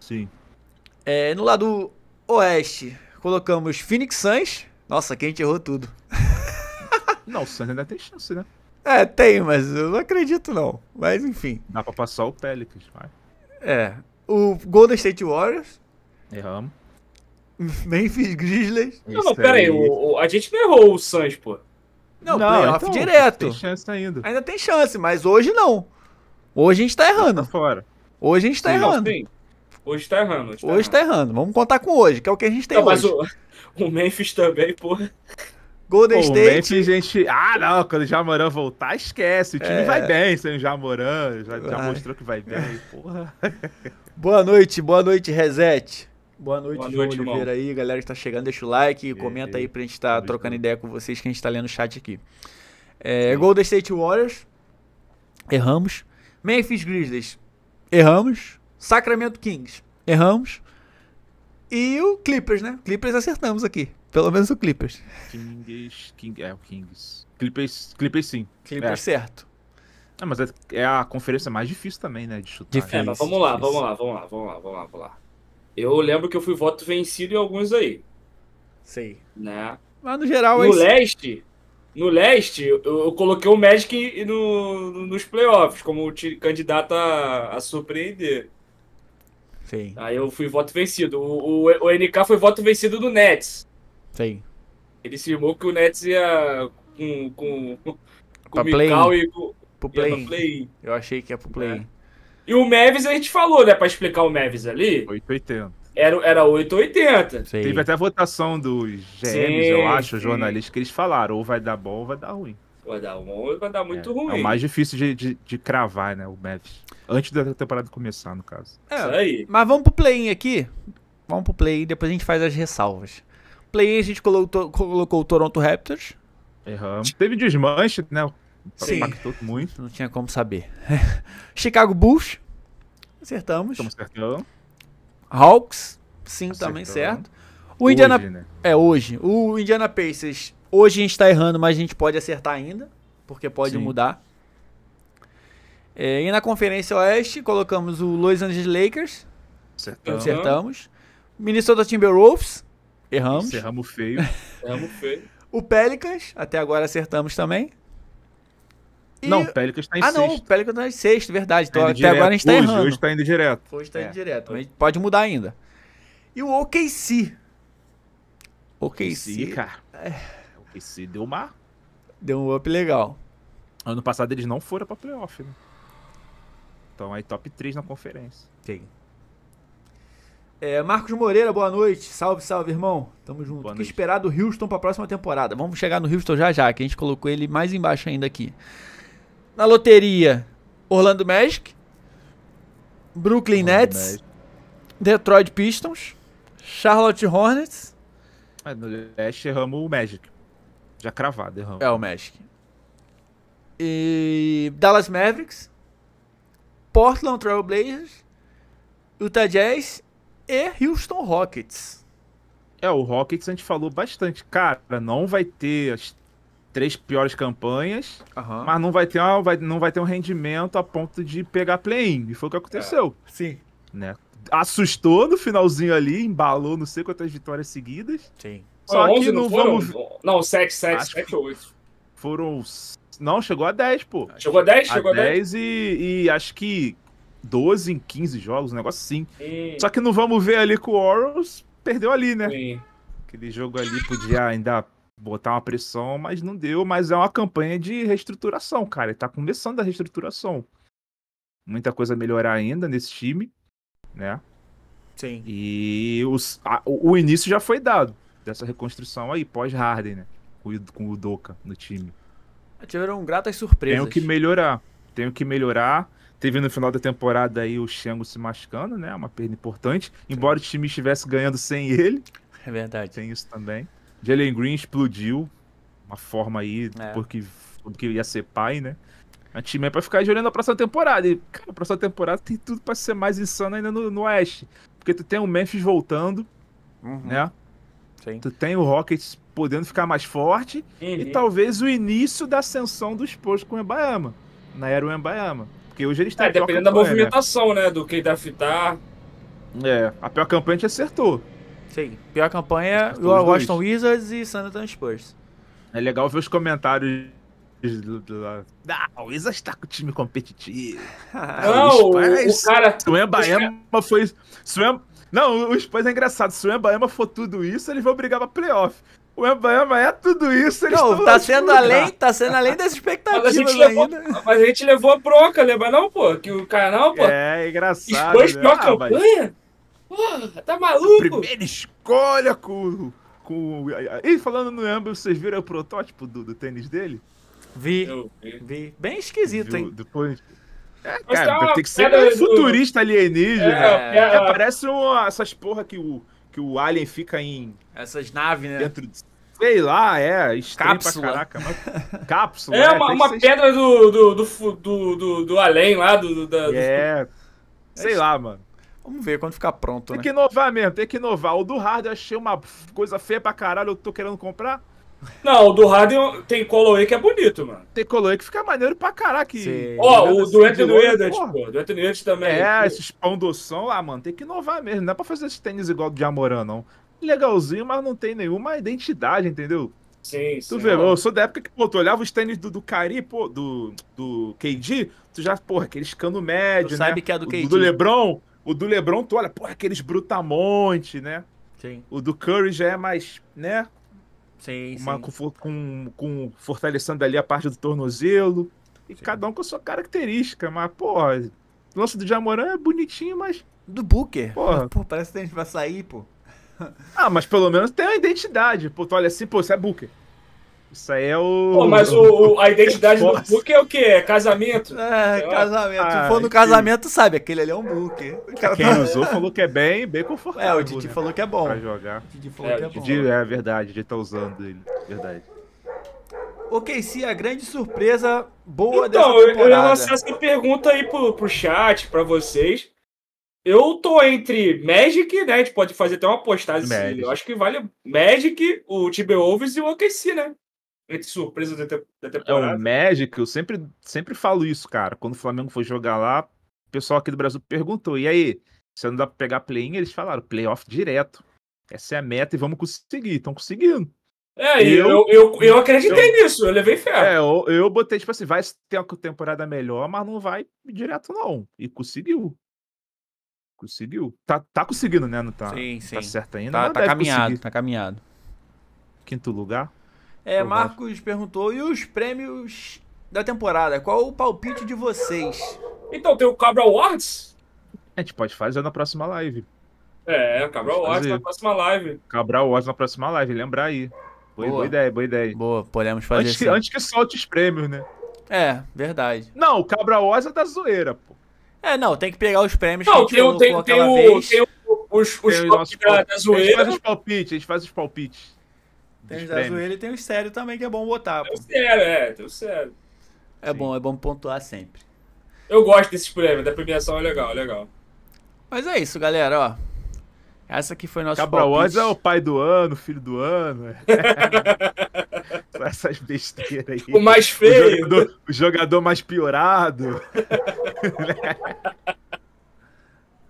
Sim. É, no lado oeste, colocamos Phoenix Suns. Nossa, aqui a gente errou tudo. Não, o Suns ainda tem chance, né? É, tem, mas eu não acredito não. Mas enfim. Dá pra passar o Pelicans, vai. É. O Golden State Warriors. Erramos. Memphis Grizzlies. Não, não, pera aí. O, o, a gente não errou o Suns, pô. Não, não playoff então, direto. Tem chance ainda. Ainda tem chance, mas hoje não. Hoje a gente tá, tá errando. Fora. Hoje a gente tá sim, errando. Sim. Hoje tá errando. Hoje, tá, hoje tá errando. tá, errando. Vamos contar com hoje, que é o que a gente tem não, hoje. Mas o, o Memphis também, porra. Golden Pô, State. gente. Ah, não, quando o Jamoran voltar, esquece. O time é... vai bem sem o Jamoran. Já, já, mostrou que vai bem, porra. Boa noite, boa noite, Reset. Boa noite, boa João noite, Oliveira irmão. aí, galera que está chegando, deixa o like e comenta aí pra gente estar tá trocando ideia com vocês, que a gente está lendo o chat aqui. É, Golden State Warriors, erramos. Memphis Grizzlies, erramos. Sacramento Kings, erramos. E o Clippers, né? Clippers acertamos aqui. Pelo menos o Clippers. Kings, King, é o Kings. Clippers, Clippers sim. Clippers é. certo. É, mas é, é, a conferência mais difícil também, né, de chutar. Difícil, é, mas vamos lá, vamos lá, vamos lá, vamos lá, vamos lá, vamos lá. Eu lembro que eu fui voto vencido em alguns aí. Sei. Né? Mas no geral no é isso. leste, no leste, eu, eu, coloquei o Magic no, no, nos playoffs como candidato a, a surpreender. Sim. Aí eu fui voto vencido. O, o, o, NK foi voto vencido do Nets. Sim. Ele firmou que o Nets ia com, com, com pra o Mikal e com, pro play. play. Eu achei que ia pro play. É. E o Mavis a gente falou, né, pra explicar o Mavis ali. 880. Era, era 880. Sim. Teve até a votação dos GMs, sim, eu acho, os jornalistas, que eles falaram, ou vai dar bom ou vai dar ruim. Vai dar bom ou vai dar muito é, ruim. É o mais difícil de, de, de cravar, né, o Mavis. Antes da temporada começar, no caso. É, é Isso aí. Mas vamos pro play aqui. Vamos pro play e depois a gente faz as ressalvas play a gente colocou, colocou o Toronto Raptors. Erramos. Teve desmanche, né? Sim. Impactou muito. Não tinha como saber. Chicago Bulls. Acertamos. Estamos acertando. Hawks. Sim, também certo. O hoje, Indiana. Né? É, hoje. O Indiana Pacers. Hoje a gente está errando, mas a gente pode acertar ainda. Porque pode Sim. mudar. É, e na Conferência Oeste, colocamos o Los Angeles Lakers. Acertamos. Acertamos. Minnesota Timberwolves. Erramos. Erramos feio. Erramos feio. O Pelicans, até agora acertamos também. E... Não, o Pelicans está em ah, sexto. Ah, não, o Pelicans está em sexto, verdade. Tá até agora a gente está errando. Hoje está indo direto. Hoje está é. indo direto, mas pode mudar ainda. E o OKC. OKC, OKC cara. É. OKC deu uma... Deu um up legal. Ano passado eles não foram para playoff, né? Então aí top 3 na conferência. Sim. É, Marcos Moreira, boa noite. Salve, salve, irmão. Tamo junto. o que esperar do Houston pra próxima temporada? Vamos chegar no Houston já já, que a gente colocou ele mais embaixo ainda aqui. Na loteria, Orlando Magic, Brooklyn Orlando Nets, Magic. Detroit Pistons, Charlotte Hornets. É, no leste erramos o Magic. Já cravado, erramos. É, o Magic. E Dallas Mavericks, Portland Trail Blazers, Utah Jazz e Houston Rockets. É, o Rockets a gente falou bastante. Cara, não vai ter as três piores campanhas, uhum. mas não vai, ter uma, vai, não vai ter um rendimento a ponto de pegar play-in. E foi o que aconteceu. É. Sim. Né? Assustou no finalzinho ali, embalou não sei quantas vitórias seguidas. Sim. Só Olha, que não, foram... vamos. Não, 7, 7, 7, 8. Foram. Não, chegou a 10, pô. Chegou a 10? A chegou a 10. 10 e, e acho que 12 em 15 jogos, um negócio assim. Sim. Só que não vamos ver ali com o Orioles, perdeu ali, né? Aquele jogo ali podia ainda botar uma pressão, mas não deu. Mas é uma campanha de reestruturação, cara. Ele tá começando a reestruturação. Muita coisa a melhorar ainda nesse time, né? Sim. E os, a, o início já foi dado dessa reconstrução aí, pós-Harden, né? Com, com o Doca no time. Tiveram gratas surpresas. Tenho que melhorar. Tenho que melhorar. Teve no final da temporada aí o Xengo se machucando, né? Uma perda importante. Embora Sim. o time estivesse ganhando sem ele. É verdade. Tem isso também. Jalen Green explodiu. Uma forma aí, é. porque, porque ia ser pai, né? A time é pra ficar jogando a na próxima temporada. E, cara, a próxima temporada tem tudo para ser mais insano ainda no, no Oeste. Porque tu tem o Memphis voltando, uhum. né? Sim. Tu tem o Rockets podendo ficar mais forte. E uhum. talvez o início da ascensão dos esposo com o Embaama. Na era o Embaama. Porque hoje eles é, têm. É, dependendo da né? movimentação, né? Do que draftar. É, a pior campanha a gente acertou. Sim, pior campanha é Washington Wizards e San Antonio Spurs. É legal ver os comentários. Ah, o Wizards está com time competitivo. Não, Spurs, o cara. Suemba Ema foi. Suemba, não, o Spurs é engraçado. Se o Embaema for tudo isso, eles vão brigar pra playoff o Embanhama é tudo isso. Eles não, tá sendo, além, tá sendo além das expectativas mas a gente levou, Mas a gente levou a broca, lembra não, pô? Que o canal, pô... É, é engraçado. Expôs né? pior ah, campanha? Mas... Porra, tá maluco? Primeira escolha com... com... E falando no Embanhama, vocês viram o protótipo do, do tênis dele? Vi, Eu, vi. Bem esquisito, hein? Depois... É, cara, tá tem que ser um futurista alienígena. É, é, é, parece uma, essas porra que o, que o alien fica em... Essas naves, né? Dentro de Sei lá, é. Cápsula. Caraca, mas... Cápsula. É, é uma, uma pedra do, do, do, do, do, além lá. Do, do é. Do... É sei é. lá, mano. Vamos ver quando ficar pronto, tem né? Tem que inovar mesmo, tem que inovar. O do hard eu achei uma coisa feia pra caralho, eu tô querendo comprar. Não, o do hard tem Coloe que é bonito, mano. Tem Coloe que fica maneiro pra caralho. Ó, oh, o do Anthony Edwards, pô. Do Anthony também. É, pô. esses pão doção lá, mano. Tem que inovar mesmo. Não é pra fazer esses tênis igual do Amorã, não legalzinho, mas não tem nenhuma identidade, entendeu? Sim, tu vê, eu sou da época que, pô, tu olhava os tênis do, do Cari, pô, do, do KD, tu já, porra, aqueles cano médio, tu né? sabe que é do KD. O do Lebron, o do Lebron, tu olha, porra, aqueles brutamonte, né? Sim. O do Curry já é mais, né? Sim, Uma, sim. Com, com, com, fortalecendo ali a parte do tornozelo. E sim. cada um com a sua característica, mas, porra, o lance do Jamoran é bonitinho, mas... Do Booker? Porra, parece que a gente vai sair, pô. ah, mas pelo menos tem uma identidade. Pô, tu olha assim, pô, isso é Booker. Isso aí é o. Pô, mas o, o a identidade do Booker é o quê? É casamento? É, casamento. Ah, Se for no casamento, que... sabe, aquele ali é um Booker. Quem usou falou que é bem, bem confortável. É, o Didi né? falou que é bom. Pra jogar. O Didi falou é, que é bom. é verdade, o Didi tá usando ele. Verdade. Ok, se a grande surpresa boa então, dessa temporada. Então, eu vou lançar essa pergunta aí pro, pro chat, pra vocês. Eu tô entre Magic, né? A gente pode fazer até uma postagem. Assim, eu acho que vale Magic, o Timberwolves e o OKC, né? Entre surpresa da, temporada. É, o Magic, eu sempre, sempre falo isso, cara. Quando o Flamengo foi jogar lá, o pessoal aqui do Brasil perguntou: e aí, se não dá pra pegar play-in? Eles falaram: playoff direto. Essa é a meta e vamos conseguir. Estão conseguindo. É, eu, eu, eu, eu acreditei eu, nisso, eu levei fé. É, eu, eu botei, tipo assim, vai ter uma temporada melhor, mas não vai direto, não. E conseguiu. Conseguiu. Tá, tá conseguindo, né? Não tá, sim, tá sim. tá certo ainda. Tá, tá caminhado, conseguir. tá caminhado. Quinto lugar. É, Marcos perguntou: e os prêmios da temporada? Qual o palpite de vocês? Então, tem o Cabra Awards? A gente pode fazer na próxima live. É, Cabral Awards na próxima live. Cabral Awards na próxima live, lembrar aí. Boa, boa, ideia, boa ideia. Boa, podemos fazer antes que, assim. antes que solte os prêmios, né? É, verdade. Não, o Cabral Awards é da zoeira, pô. É, não, tem que pegar os prêmios não, que a gente tem, tem, tem o, Tem os, os da, da zoeira. A gente faz os palpites, a gente faz os palpites. Tem os da zoeira e tem os sérios também, que é bom botar. Tem o sério, é, tem o sério. É Sim. bom, é bom pontuar sempre. Eu gosto desses prêmios, da premiação é legal, é legal. Mas é isso, galera, ó. Essa aqui foi nosso Cabral Oz é o pai do ano, filho do ano. É. essas besteiras aí. O mais feio. O jogador, o jogador mais piorado.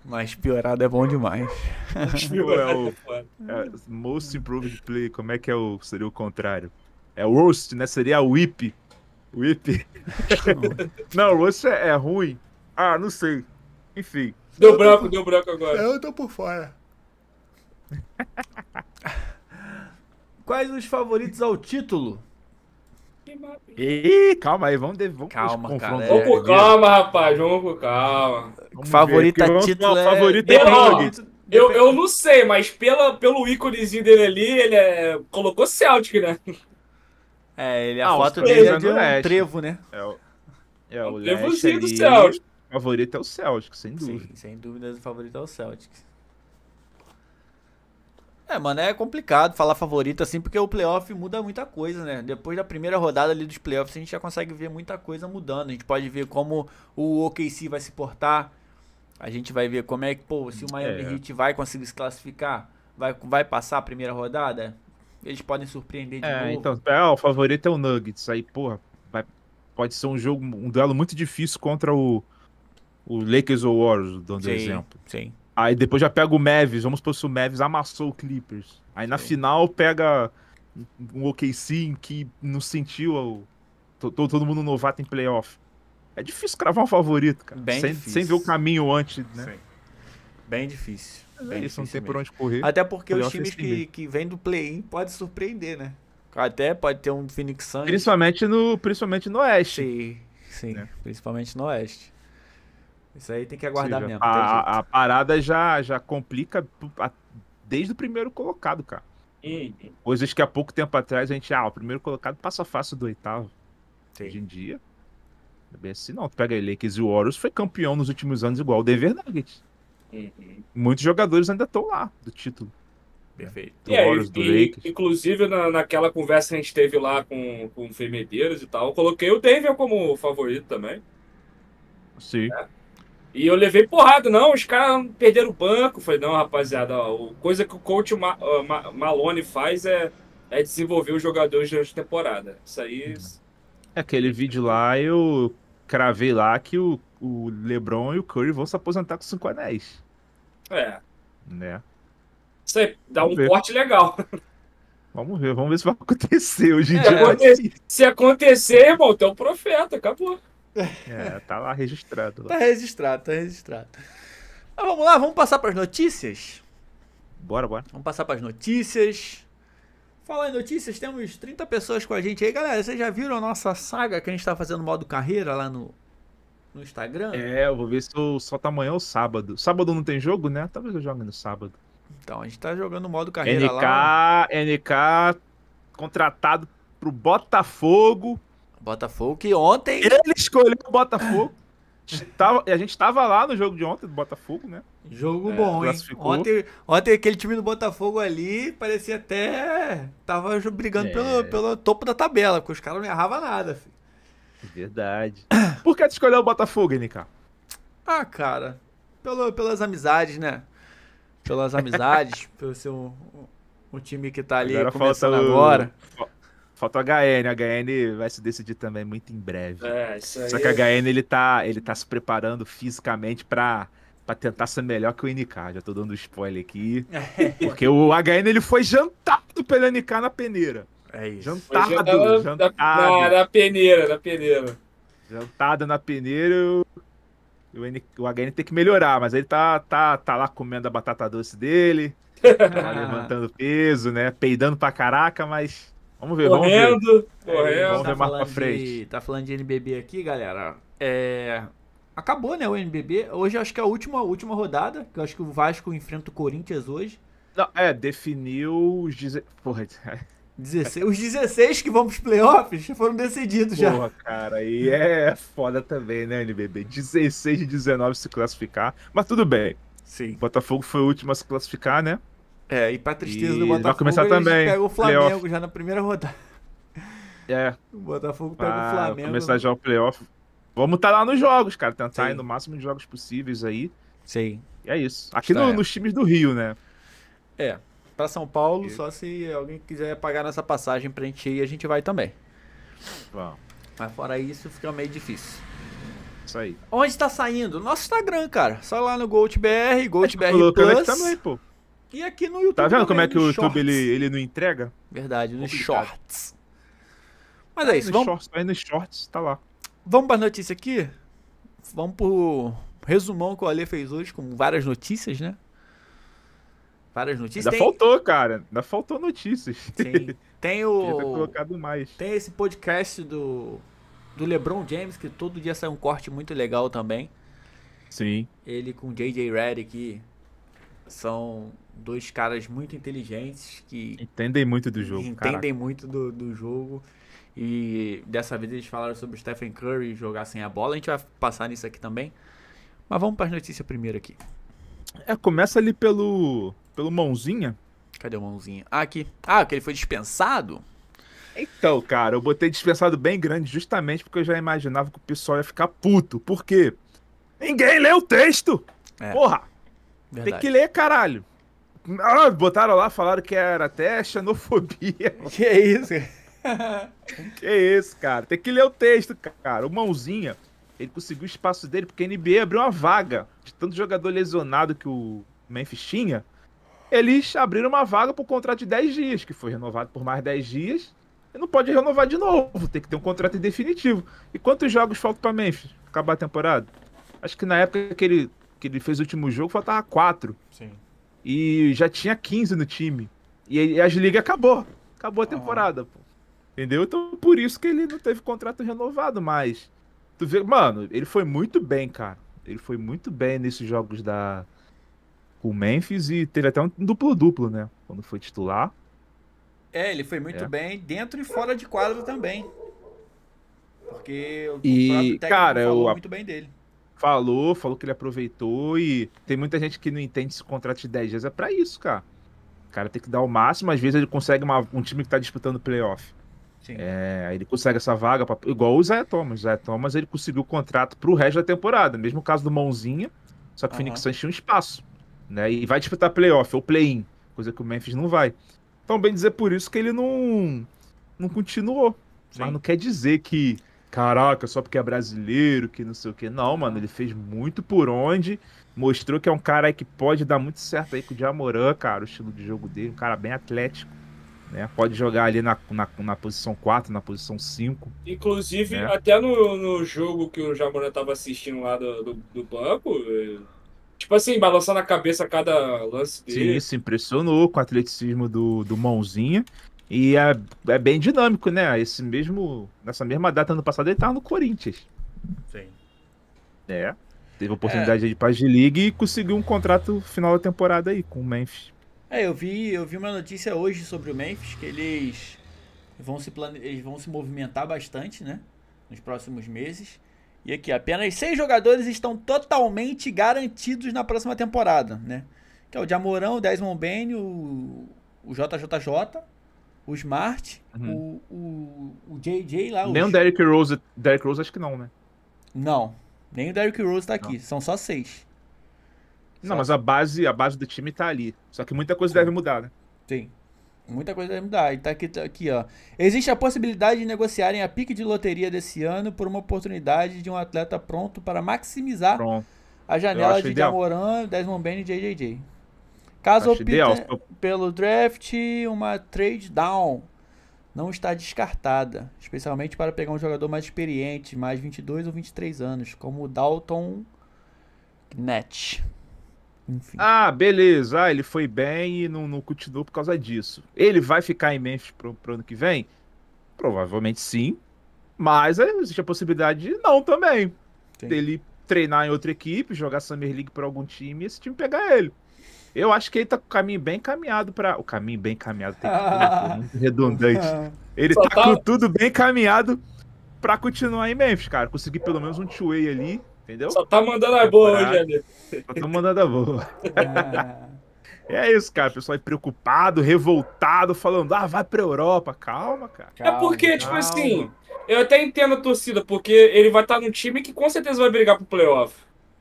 Mas piorado é bom demais. é o, é, é most Improved Play, como é que é o, seria o contrário? É o Roast, né? Seria a Whip. Whip. Não, Worst é, é, ruim. Ah, não sei. Enfim. Deu branco, deu branco agora. Eu tô por fora. Quais os favoritos ao título? Ih, calma aí, vamos, de, calma, cara, Vamos com calma, rapaz, vamos com calma. Favorito favorita título é... o eu, é... eu, eu não sei, mas pela, pelo íconezinho dele ali, ele é... colocou Celtic, né? É, ele, é a ah, foto dele é de um Leste. trevo, né? É o, é o, o trevozinho do Celtic. favorito é o Celtic, sem dúvida. Sim, sem dúvidas o favorito é o Celtic. É, mano, é complicado falar favorito assim, porque o playoff muda muita coisa, né? Depois da primeira rodada ali dos playoffs, a gente já consegue ver muita coisa mudando. A gente pode ver como o OKC vai se portar. A gente vai ver como é que, pô, se o é. Miami é. Heat vai conseguir se classificar, vai, vai passar a primeira rodada, eles podem surpreender de é, novo. Então, é, o favorito é o Nuggets. Aí, porra, vai, pode ser um jogo, um duelo muito difícil contra o, o Lakers ou Warriors, dando sim, exemplo. Sim. Aí depois já pega o Mavis, vamos supor se o Mavis amassou o Clippers. Aí na Sim. final pega um OKC que não sentiu o... todo, todo mundo novato em playoff. É difícil cravar um favorito, cara. Bem sem, difícil. sem ver o caminho antes, né? Sim. Bem difícil. É Bem é não tem por onde correr. Até porque os é times que, que vêm do play-in podem surpreender, né? Até pode ter um Phoenix Suns. Principalmente no, principalmente no Oeste. Sim, sim. Né? Principalmente no Oeste. Isso aí tem que aguardar mesmo. A, a, parada já, já complica desde o primeiro colocado, cara. E... Coisas que há pouco tempo atrás a gente, ah, o primeiro colocado passa fácil do oitavo. Sim. Hoje em dia, é bem assim não. Tu pega ele Lakers e o Warriors foi campeão nos últimos anos igual o Denver Nuggets. Uhum. Muitos jogadores ainda estão lá do título. Perfeito. Do é, e, inclusive, na, naquela conversa que a gente teve lá com, com o Fê e tal, eu coloquei o Denver como favorito também. Sim. É. E eu levei porrada, não, os caras perderam o banco. Falei, não, rapaziada, ó, coisa que o coach Ma Ma Malone faz é, é desenvolver os jogadores durante a temporada. Isso aí. É aquele vídeo lá, eu cravei lá que o, o LeBron e o Curry vão se aposentar com cinco anéis. É. Né? Isso aí dá vamos um ver. corte legal. Vamos ver, vamos ver se vai acontecer hoje em é, dia. Se acontecer, irmão, tem é um profeta, acabou. É, tá lá registrado. Lá. Tá registrado, tá registrado. Mas vamos lá, vamos passar para as notícias? Bora, bora. Vamos passar para as notícias. Fala em notícias, temos 30 pessoas com a gente aí. Galera, vocês já viram a nossa saga que a gente tá fazendo modo carreira lá no, no Instagram? É, eu vou ver se eu solto tá amanhã ou sábado. Sábado não tem jogo, né? Talvez eu jogue no sábado. Então, a gente tá jogando modo carreira NK, lá. NK contratado pro Botafogo Botafogo que ontem. Ele escolheu o Botafogo. Tava, a gente tava lá no jogo de ontem do Botafogo, né? Jogo é, bom, hein? Ontem, ontem aquele time do Botafogo ali parecia até. Tava brigando é. pelo, pelo topo da tabela, porque os caras não erravam nada, filho. Verdade. Por que tu escolheu o Botafogo, NK? Ah, cara. Pelo, pelas amizades, né? Pelas amizades, pelo ser um, um, um, time que tá ali agora começando o, agora. Falta o HN, o HN vai se decidir também muito em breve. É, isso aí. Só que o é HN ele tá, ele tá se preparando fisicamente para pra tentar ser melhor que o NK. Já tô dando spoiler aqui. porque o HN ele foi jantado pelo NK na peneira. É isso. Jantado, jantado. jantado. Na, na, peneira, na peneira. Jantado na peneira. O, N, o HN tem que melhorar, mas ele tá, tá, tá lá comendo a batata doce dele. tá levantando peso, né? Peidando pra caraca, mas Vamos ver, correndo, é, vamos ver. Correndo, Vamos tá ver mais pra frente. De, tá falando de NBB aqui, galera. É, acabou, né, o NBB. Hoje acho que é a última, última rodada, que eu acho que o Vasco enfrenta o Corinthians hoje. Não, é, definiu os... Deze... Porra, 16, os 16 que vão pros playoffs foram decididos Porra, já. Porra, cara, e é foda também, né, NBB? 16 e 19 se classificar, mas tudo bem. Sim. O Botafogo foi o último a se classificar, né? É, e pra tristeza e do Botafogo, vai começar também. pega o Flamengo playoff. já na primeira rodada. É. O Botafogo pega ah, o Flamengo. Começar já o playoff. Vamos estar tá lá nos jogos, cara. Tentar Sim. ir no máximo de jogos possíveis aí. Sim. E é isso. Aqui no, é. nos times do Rio, né? É. Pra São Paulo, e... só se alguém quiser pagar nossa passagem pra gente ir, a gente vai também. Mas fora isso, fica meio difícil. Isso aí. Onde está saindo? Nosso Instagram, cara. Só lá no GoldBR, GoldBR tá Plus. Também, pô. E aqui no YouTube. Tá vendo como é que o shorts. YouTube ele, ele não entrega? Verdade, nos shorts. Mas é, é isso, vamos. Shorts, aí nos shorts, tá lá. Vamos para notícia aqui? Vamos pro resumão que o Ale fez hoje com várias notícias, né? Várias notícias. Ainda tem... faltou, cara. Ainda faltou notícias. Sim. Tem o. colocado mais. Tem esse podcast do. Do LeBron James, que todo dia sai um corte muito legal também. Sim. Ele com JJ Redick são dois caras muito inteligentes que. Entendem muito do jogo. Entendem caraca. muito do, do jogo. E dessa vez eles falaram sobre o Stephen Curry jogar sem a bola. A gente vai passar nisso aqui também. Mas vamos para as notícias primeiro aqui. É, começa ali pelo. pelo mãozinha. Cadê o mãozinha? Ah, aqui. Ah, que ele foi dispensado? Então, cara, eu botei dispensado bem grande justamente porque eu já imaginava que o pessoal ia ficar puto. Por quê? Ninguém lê o texto! É, Porra! Verdade. Tem que ler, caralho. Ah, botaram lá, falaram que era até xenofobia. Que é isso? que é isso, cara? Tem que ler o texto, cara. O Mãozinha, ele conseguiu o espaço dele porque a NBA abriu uma vaga. De tanto jogador lesionado que o Memphis tinha, eles abriram uma vaga por contrato de 10 dias, que foi renovado por mais 10 dias. E não pode renovar de novo, tem que ter um contrato definitivo. E quantos jogos faltam para Memphis acabar a temporada? Acho que na época que ele, que ele fez o último jogo, faltava 4. Sim e já tinha 15 no time. E as Liga acabou. Acabou a ah. temporada, pô. Entendeu? Então por isso que ele não teve contrato renovado, mas. Tu vê, mano, ele foi muito bem, cara. Ele foi muito bem nesses jogos da. Com o Memphis e teve até um duplo-duplo, né? Quando foi titular. É, ele foi muito é. bem dentro e fora de quadro também. Porque o e, próprio técnico cara, falou eu... muito bem dele. Falou, falou que ele aproveitou e tem muita gente que não entende esse contrato de 10 dias. É para isso, cara. O cara tem que dar o máximo, às vezes ele consegue uma, um time que tá disputando playoff. Sim. É, ele consegue essa vaga, pra, igual o Zé Thomas. O Zé Thomas ele conseguiu o contrato pro resto da temporada. Mesmo caso do Mãozinha, só que o Phoenix Suns tinha um espaço. Né, e vai disputar playoff ou play-in, coisa que o Memphis não vai. Então, bem dizer por isso que ele não, não continuou. Sim. Mas não quer dizer que caraca, só porque é brasileiro, que não sei o que. Não, mano, ele fez muito por onde. Mostrou que é um cara que pode dar muito certo aí com o Diamorã, cara, o estilo de jogo dele, um cara bem atlético. Né? Pode jogar ali na, na, na posição 4, na posição 5. Inclusive, né? até no, no jogo que o Jamorã tava assistindo lá do, do, do banco, é, Tipo assim, balançando a cabeça a cada lance dele. Sim, se impressionou com o atleticismo do, do Mãozinha. E é, é bem dinâmico, né? Esse mesmo. Nessa mesma data ano passado ele tava no Corinthians. Sim. É. Teve a oportunidade é. de ir pra G League e conseguiu um contrato final da temporada aí com o Memphis. É, eu vi, eu vi uma notícia hoje sobre o Memphis, que eles vão se, plane... eles vão se movimentar bastante, né? Nos próximos meses. E aqui, apenas seis jogadores estão totalmente garantidos na próxima temporada, né? Que é o Jamorão, o Desmond Bane, o, o JJJ, o Smart, uhum. o, o, o, JJ lá. Nem o Derrick Rose. Derrick Rose acho que não, né? Não. Nem o Derrick Rose tá aqui. Não. São só seis. Não, só. mas a base, a base do time tá ali. Só que muita coisa Sim. deve mudar, né? Sim. Muita coisa deve mudar. E tá aqui, tá aqui, ó. Existe a possibilidade de negociarem a pique de loteria desse ano por uma oportunidade de um atleta pronto para maximizar pronto. a janela de ideal. Jamoran, Desmond Bane e JJJ. Caso opte pelo draft, uma trade down não está descartada, especialmente para pegar um jogador mais experiente, mais 22 ou 23 anos, como o Dalton Net. Enfim. Ah, beleza. Ah, ele foi bem e não, não continuou por causa disso. Ele vai ficar em Memphis pro, pro ano que vem? Provavelmente sim. Mas é, existe a possibilidade de não também. Sim. Dele treinar em outra equipe, jogar Summer League para algum time e esse time pegar ele. Eu acho que ele tá com o caminho bem caminhado para O caminho bem caminhado tem que ser muito redundante. Ah. Ele tá, com tá- tudo bem caminhado para continuar em Memphis, cara. Conseguir pelo menos um two-way ali, entendeu? Só tá mandando a boa hoje, Só tá mandando a boa. Ah. É isso, cara. O pessoal é preocupado, revoltado, falando, ah, vai pra Europa. Calma, cara. Calma, é porque, calma. tipo assim, eu até entendo a torcida, porque ele vai estar tá num time que com certeza vai brigar pro playoff.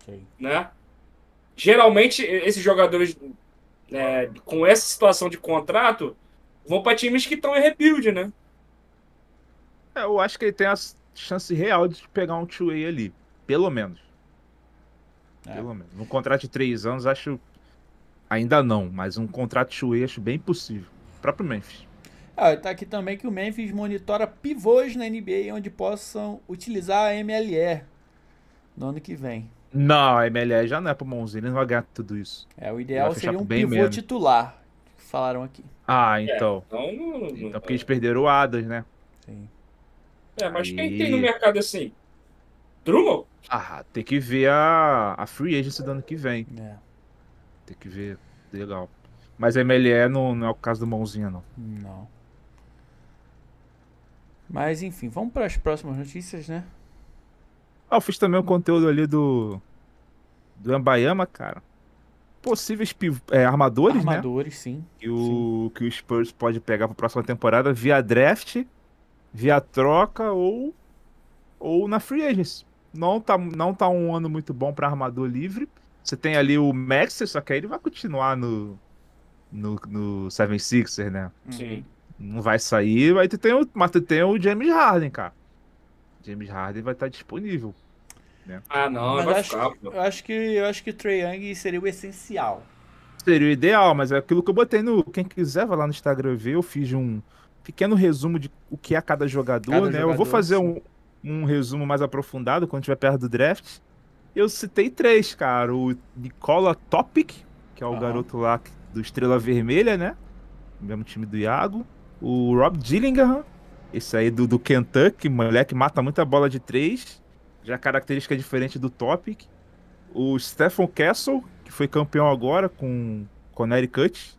Sim. Né? Geralmente, esses jogadores é, com essa situação de contrato vão para times que estão em rebuild, né? É, eu acho que ele tem a chance real de pegar um two-way ali, pelo menos. É. Pelo menos. Um contrato de três anos, acho. Ainda não, mas um contrato two-way acho bem possível. O próprio Memphis. Ah, tá aqui também que o Memphis monitora pivôs na NBA onde possam utilizar a MLE no ano que vem. Não, a MLE já não é pro Monzinho, ele não vai ganhar tudo isso. É, o ideal seria tá um pivô mesmo. titular, falaram aqui. Ah, então. É, então, então, então porque eles perderam o Adas, né? Sim. É, mas Aí... quem tem no mercado assim? Drummond? Ah, tem que ver a, a Free Agency do ano que vem. É. Tem que ver. Legal. Mas a MLE não, não é o caso do Mãozinha, não. Não. Mas enfim, vamos para as próximas notícias, né? Ah, eu fiz também o um conteúdo ali do. Do Ambayama, cara. Possíveis é, armadores, armadores, né? Armadores, sim. Que o, sim. que o Spurs pode pegar pra próxima temporada via draft, via troca ou. Ou na free agents. Não tá, não tá um ano muito bom para armador livre. Você tem ali o Max, só que aí ele vai continuar no. No, no 76er, né? Sim. Não vai sair. Aí tu tem o, mas tu tem o James Harden, cara. James Harden vai estar disponível. Né? Ah, não, mas acho, ficar, eu acho que eu acho que o Trey Young seria o essencial. Seria o ideal, mas é aquilo que eu botei no. Quem quiser, vai lá no Instagram ver. Eu fiz um pequeno resumo de o que é cada jogador, cada né? Jogador, eu vou fazer um, um resumo mais aprofundado quando estiver perto do draft. Eu citei três, cara. O Nicola Topic, que é o garoto lá do Estrela Vermelha, né? O mesmo time do Iago. O Rob Dillingham, esse aí do, do Kentucky, moleque, mata muita bola de três. Já característica diferente do Topic. O Stephen Castle, que foi campeão agora com Connecticut.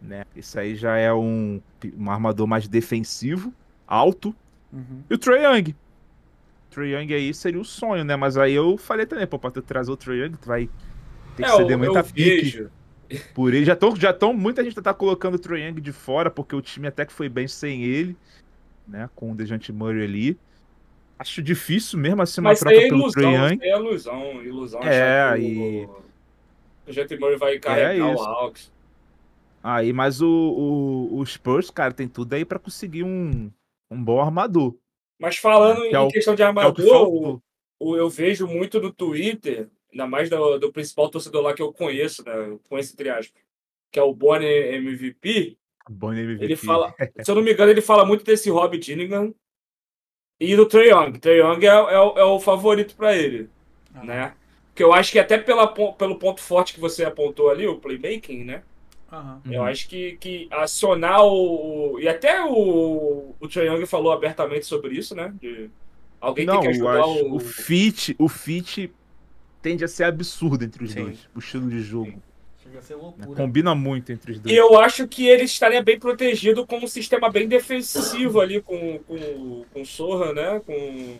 Né? Esse aí já é um, um armador mais defensivo, alto. Uhum. E o Trae Young. Trae Young aí seria o um sonho, né? Mas aí eu falei também, pô, pra tu trazer o Trae Young, tu vai ter que é, ceder muita pique. Por ele, já estão, já muita gente tá colocando o Trae Young de fora, porque o time até que foi bem sem ele né? Com o Dejante Murray ali. Acho difícil mesmo assim uma Mas troca é ilusão, pelo Trae Young. É ilusão, ilusão. É, e... O Dejante Murray vai é carregar é o Hawks. Aí, mas o, o, o, Spurs, cara, tem tudo aí para conseguir um, um bom armador. Mas falando é, que em é o, questão de é armador, o, eu vejo muito no Twitter, ainda mais do, do, principal torcedor lá que eu conheço, né? Eu conheço entre aspas, que é o Bonner MVP. MVP. Ele fala, se eu não me engano, ele fala muito desse Rob Dillingham e do Trae Young. Trae Young é, é, é o favorito para ele, ah. né? Porque eu acho que até pela, pelo ponto forte que você apontou ali, o playmaking, né? Uhum. Eu acho que, que acionar o. E até o, o Trae Young falou abertamente sobre isso, né? De, alguém Não, tem que ajudar o. O fit, o fit tende a ser absurdo entre os Sim. dois, o estilo de jogo. Sim. Chega a ser loucura. Combina muito entre os dois. E eu acho que ele estaria bem protegido com um sistema bem defensivo ali com, com, com o Sorra, né? Com,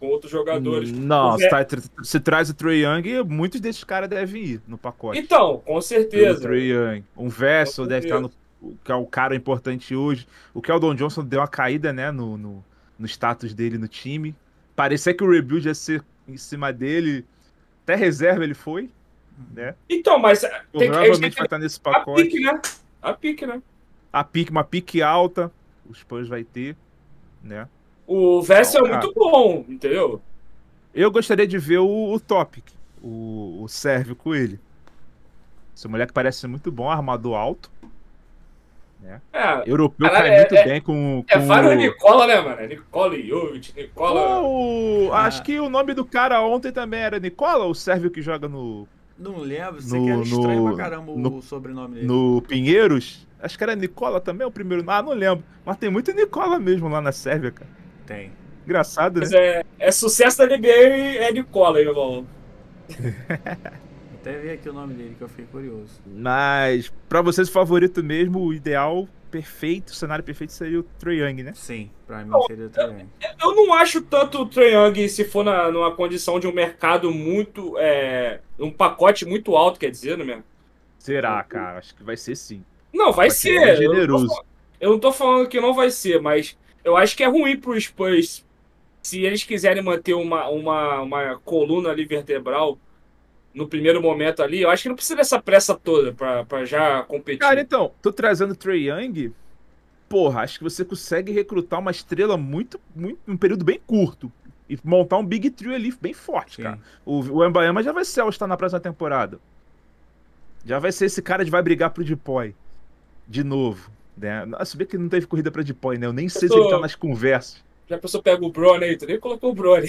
com outros jogadores. Não, Porque... se, tá se traz o Trey Young, muitos desses caras devem ir no pacote. Então, com certeza. O Trey Young. Um Vessel deve estar no. Que é o cara importante hoje. O Keldon Johnson deu uma caída, né? No, no, no status dele no time. Parecia que o rebuild ia ser em cima dele. Até reserva ele foi. Né? Então, mas. Tem, provavelmente vai estar nesse pacote. A pique, né? A pique, né? A pique, uma pique alta, os Spurs vai ter, né? O Vessel é então, muito bom, entendeu? Eu gostaria de ver o, o Topic, o, o sérvio com ele. Esse moleque parece muito bom, armador alto. Né? É, Europeu cara, cai é, muito é, bem com, é com. É vários o... Nicola, né, mano? É Nicola Jovic, Nicola. Oh, o... ah. Acho que o nome do cara ontem também era Nicola, o sérvio que joga no não lembro, você no, que estranho no, pra caramba o sobrenome dele. No Pinheiros? Acho que era Nicola também, o primeiro. Ah, não lembro. Mas tem muito Nicola mesmo lá na Sérvia, cara. Tem. Engraçado, Mas né? É, é sucesso da NBA e é Nicola, irmão. Até ver aqui o nome dele, que eu fiquei curioso. Mas, pra vocês, o favorito mesmo, o ideal perfeito, o cenário perfeito seria o Trae Young, né? Sim, pra mim seria o Trae Young. Eu, não acho tanto o Trae Young se for na, numa condição de um mercado muito. É, um pacote muito alto, quer dizer, não é Será, cara? Acho que vai ser sim. Não, vai Porque ser. É generoso. Eu não, eu não tô falando que não vai ser, mas eu acho que é ruim pros Spurs se eles quiserem manter uma, uma, uma coluna ali vertebral no primeiro momento ali, eu acho que não precisa dessa pressa toda para já competir. Cara, então, tô trazendo o Trey Young, porra, acho que você consegue recrutar uma estrela muito, muito, um período bem curto. E montar um Big Trio ali bem forte, Sim. cara. O, o Embaema já vai ser all na próxima temporada. Já vai ser esse cara que vai brigar pro Depoy. De novo. Né? Nossa bem que não teve corrida pra Depoy, né? Eu nem sei tô... se ele tá nas conversas. Já a pessoa pega o Brony aí, tu nem colocou o Brony.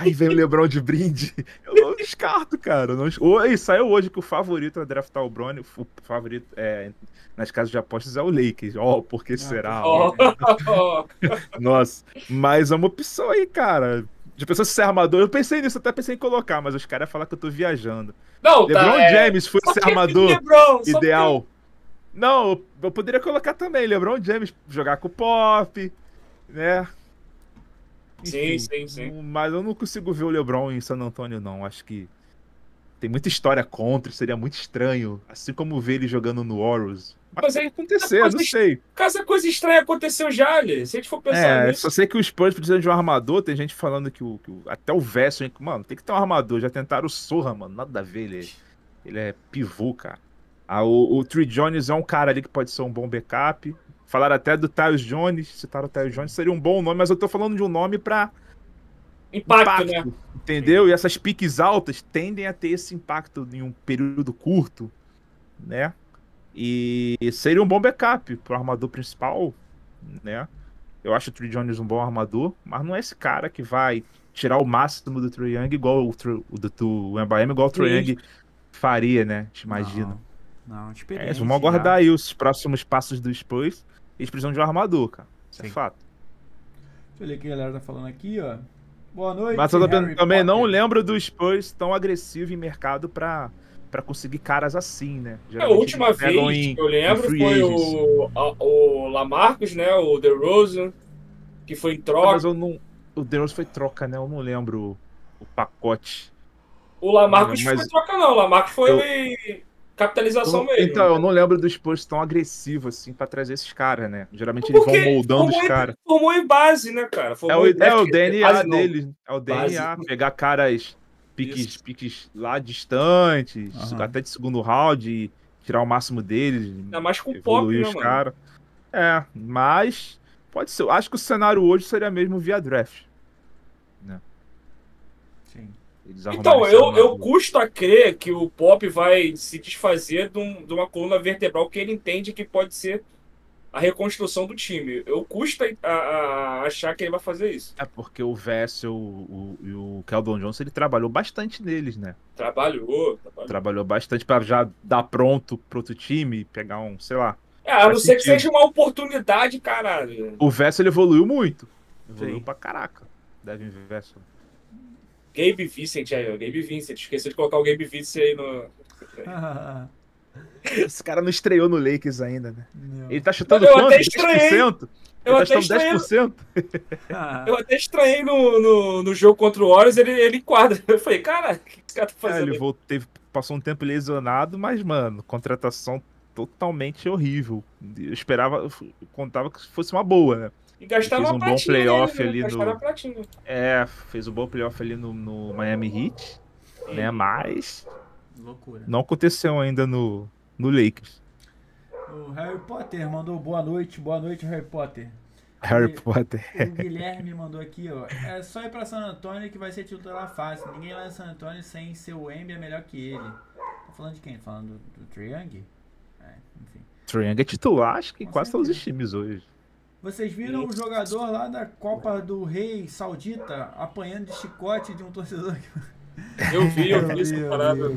Aí vem o Lebron de brinde. Eu não descarto, cara. Não... E saiu hoje que o favorito a draftar o Brony, o favorito é, nas casas de apostas é o Lakers. Ó, oh, porque ah, será? Oh. Nossa, mas é uma opção aí, cara. De pessoa ser armador, eu pensei nisso, até pensei em colocar, mas os caras falar que eu tô viajando. Não, tá, LeBron tá, é... James foi ser armador Lebron, ideal. Não, eu poderia colocar também LeBron James jogar com o Pop, né? Enfim, sim, sim, sim. Mas eu não consigo ver o LeBron em San Antonio, não. Acho que tem muita história contra, seria muito estranho. Assim como ver ele jogando no Warriors. Mas, mas aí acontecer, não sei. Caso coisa estranha aconteceu já, ali. Se a gente for pensar é, nisso. Só sei que o Spurs precisa de um armador. Tem gente falando que, o, que o até o Vesson, mano, tem que ter um armador. Já tentaram o Sorra, mano. Nada a ver. Ele, ele é pivô, cara. Ah, o, o Tree Jones é um cara ali que pode ser um bom backup. Falaram até do Tyus Jones, citaram o Tyus Jones, seria um bom nome, mas eu tô falando de um nome pra. Impacto, impacto né? Entendeu? E essas piques altas tendem a ter esse impacto em um período curto, né? E seria um bom backup pro armador principal, né? Eu acho o Trey Jones um bom armador, mas não é esse cara que vai tirar o máximo do Trae Young igual o, Tru, do, do Embaem, igual o Trae Young faria, né? Te imagina. Não, não é, vamos aguardar já. Né? aí os próximos passos do Spurs. Eles precisam de um armador, cara. Isso é Sim. é fato. Deixa eu ler o que a galera tá falando aqui, ó. Boa noite. Mas eu também Potter. não lembro do Spurs tão agressivo em mercado pra, pra conseguir caras assim, né? É, Geralmente, a última vez em, que eu lembro foi o, a, o Lamarcus, né? O Rose, que foi em é, troca. Ah, não, o DeRozan foi troca, né? Eu não lembro o, o pacote. O Lamarcus não, mas... foi troca, não. O Lamarcus foi. Eu... Capitalização então, mesmo. Então, eu não lembro dos posts tão agressivos assim para trazer esses caras, né? Geralmente Porque eles vão moldando os caras. Formou em base, né, cara? Formou é, o, é o DNA deles. É o DNA, base. pegar caras piques, piques lá distantes, uhum. até de segundo round, e tirar o máximo deles. Ainda mais com o pop, né, os mano? Cara. É, mas pode ser. Acho que o cenário hoje seria mesmo via draft então, eu, eu custo a crer que o Pop vai se desfazer de, um, de, uma coluna vertebral que ele entende que pode ser a reconstrução do time. Eu custo a, a achar que ele vai fazer isso. É porque o Vessel o, e o Keldon Johnson, ele trabalhou bastante neles, né? Trabalhou. Trabalhou, trabalhou bastante para já dar pronto pro outro time, pegar um, sei lá. É, a não ser que seja uma oportunidade, caralho. O Vessel evoluiu muito. Evoluiu Sim. pra caraca. Devin Vessel. Gabe Vincent aí, ó. Gabe Vincent. Esqueci de colocar o Gabe Vincent aí no. Esse cara não estreou no Lakers ainda, né? Ele tá chutando quanto? 10%? Tá eu tá até, estranhei... eu até estranhei no, no, no, jogo contra o Warriors, ele, ele quadra. Eu falei, cara, o que esse cara tá fazendo? É, ele voltou, teve, passou um tempo lesionado, mas, mano, contratação totalmente horrível. Eu esperava, eu contava que fosse uma boa, né? E fez um bom playoff ali, ali no. É, fez um bom playoff ali no, no Miami Heat, né? Mas. Loucura. Não aconteceu ainda no, no Lakers. O Harry Potter mandou boa noite, boa noite, Harry Potter. Harry Potter. O Guilherme mandou aqui, ó. É só ir pra San Antônio que vai ser titular fácil. Ninguém lá em San Antônio sem ser o Embi é melhor que ele. Tá falando de quem? Falando do, do Triang? É, enfim. Triang é titular, acho que quase todos os times hoje. Vocês viram o jogador lá da Copa do Rei Saudita apanhando de chicote de um torcedor? Eu vi, eu vi essa parada.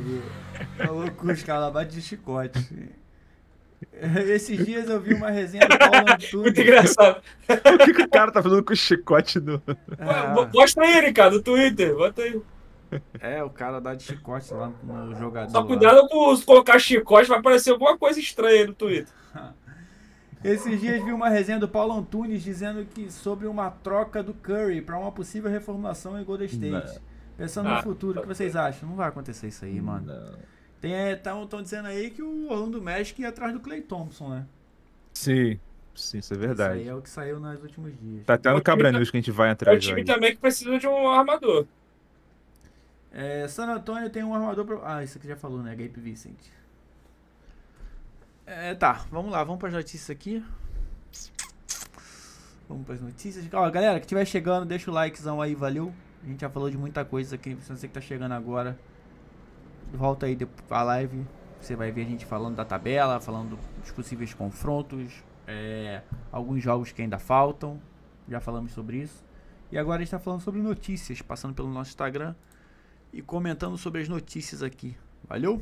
Tá louco, os caras, bate de chicote. Esses dias eu vi uma resenha do Paulo Antunes. Muito engraçado. o que, que, o cara tá falando com o chicote do. É. Mostra ele, cara, Twitter. Bota aí. É, o cara dá de chicote lá no jogador. Só cuidado lá. com colocar chicote, vai aparecer alguma coisa estranha no Twitter. Esses dias vi uma resenha do Paulo Antunes dizendo que sobre uma troca do Curry para uma possível reformulação em Golden State. Não. Pensando ah, no futuro, o que vocês acham? Não vai acontecer isso aí, mano. Estão é, dizendo aí que o Orlando Magic ia atrás do Clay Thompson, né? Sim, sim, isso é verdade. Isso aí é o que saiu nos últimos dias. Tá até no Cabra tá- News que a gente vai atrás. É o time também que precisa de um armador. É, San Antonio tem um armador. Pro... Ah, isso aqui já falou, né? Gabe Vincent. É, tá, vamos lá, vamos para as notícias aqui. Vamos para as notícias. Ó, galera, que estiver chegando, deixa o likezão aí, valeu. A gente já falou de muita coisa aqui, se você que tá chegando agora, volta aí a live, você vai ver a gente falando da tabela, falando dos possíveis confrontos, é, alguns jogos que ainda faltam, já falamos sobre isso. E agora a gente está falando sobre notícias, passando pelo nosso Instagram e comentando sobre as notícias aqui. Valeu?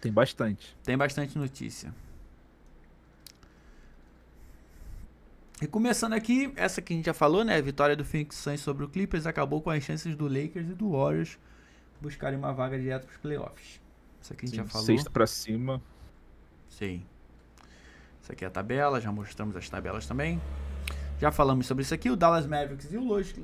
Tem bastante. Tem bastante notícia. E começando aqui, essa que a gente já falou, né? A vitória do Phoenix Suns sobre o Clippers acabou com as chances do Lakers e do Warriors buscarem uma vaga direta para os playoffs. Isso aqui a gente Sim, já falou. Sexta para cima. Sim. Isso aqui é a tabela, já mostramos as tabelas também. Já falamos sobre isso aqui, o Dallas Mavericks e o Los,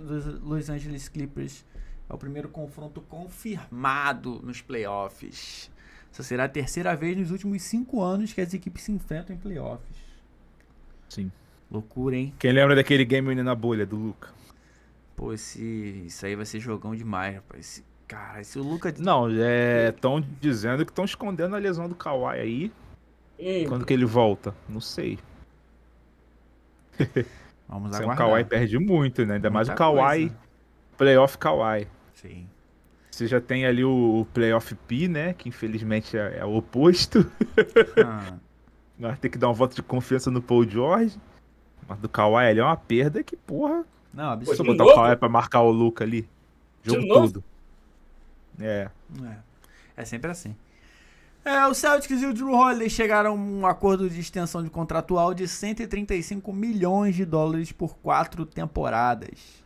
Los Angeles Clippers é o primeiro confronto confirmado nos playoffs. Essa será a terceira vez nos últimos cinco anos que as equipes se enfrentam em playoffs. Sim. Loucura, hein? Quem lembra daquele game na bolha do Luca? Pô, esse. Isso aí vai ser jogão demais, rapaz. Esse... Cara, se o Luca. Não, estão é, dizendo que estão escondendo a lesão do Kawhi aí. Ei, Quando que ele volta? Não sei. Vamos Sem aguardar. O Kawhi perde muito, né? Ainda Muita mais o Kawhi. Coisa. Playoff Kawhi. Sim. Você já tem ali o Playoff P, né? Que infelizmente é, é o oposto. Ah. Nós tem que dar um voto de confiança no Paul George. Mas do Kawhi ali é uma perda que, porra. Não, absurdo. Pô, botar o Kawhi pra marcar o Luca ali. Jogo tudo. É. é. É sempre assim. É, o Celtics e o Drew Holiday chegaram a um acordo de extensão de contratual de 135 milhões de dólares por quatro temporadas.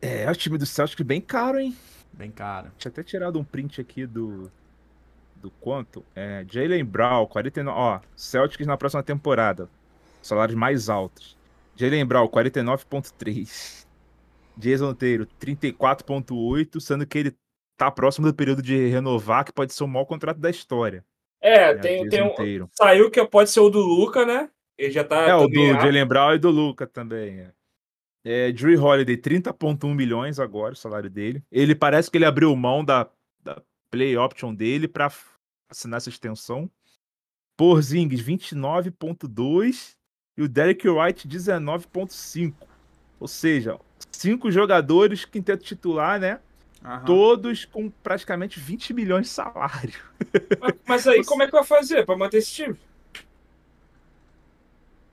É, é, o time do Celtics bem caro, hein? Bem caro. Tinha até tirado um print aqui do do quanto. É, Jalen Brown, 49. Ó, Celtics na próxima temporada salários mais altos. Jalen Brown, 49,3. Jason Monteiro, 34,8, sendo que ele tá próximo do período de renovar, que pode ser o maior contrato da história. É, é tem, tem um, Saiu que pode ser o do Luca, né? Ele já tá. É, o do Jalen Brown e do Luca também. É. É, Drew Holiday, 30,1 milhões agora, o salário dele. Ele parece que ele abriu mão da, da play option dele para assinar essa extensão. Porzingis, 29,2 e o Derek White 19.5. Ou seja, cinco jogadores, que tentam titular, né? Aham. Todos com praticamente 20 milhões de salário. Mas, mas aí como é que vai fazer para manter esse time?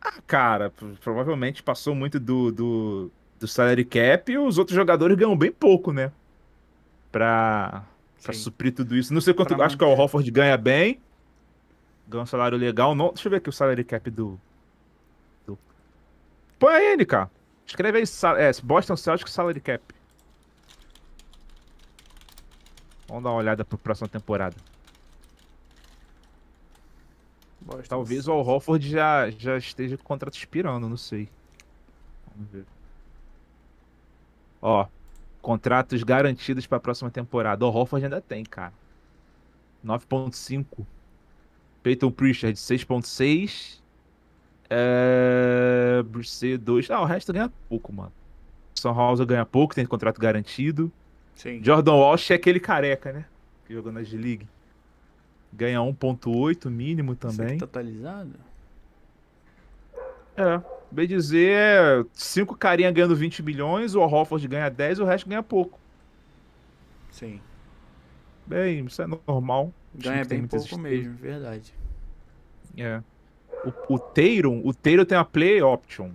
Ah, cara, provavelmente passou muito do, do, do salary cap e os outros jogadores ganham bem pouco, né? Pra, pra suprir tudo isso. Não sei quanto. Pra acho manter. que o Hofford ganha bem. Ganha um salário legal. Não, deixa eu ver aqui o salary cap do, Põe aí, NK. Escreve aí é, Boston Celtics Salary Cap. Vamos dar uma olhada para a próxima temporada. Boston Talvez o Al Horford já, já esteja com o contrato expirando, não sei. Vamos ver. Ó, contratos garantidos para a próxima temporada. O Horford ainda tem, cara. 9.5. Peyton Pritchard, 6.6. É... C2. Ah, o resto ganha pouco, mano. São Rosa ganha pouco, tem contrato garantido. Sim. Jordan Walsh é aquele careca, né? Que jogou na G-League. Ganha 1.8 mínimo também. Isso tá totalizado? É. Bem dizer, cinco carinha ganhando 20 milhões, o Horford ganha 10 o resto ganha pouco. Sim. Bem, isso é normal. Ganha bem pouco mesmo, verdade. É. O, o Teiron, o Teiron tem a play option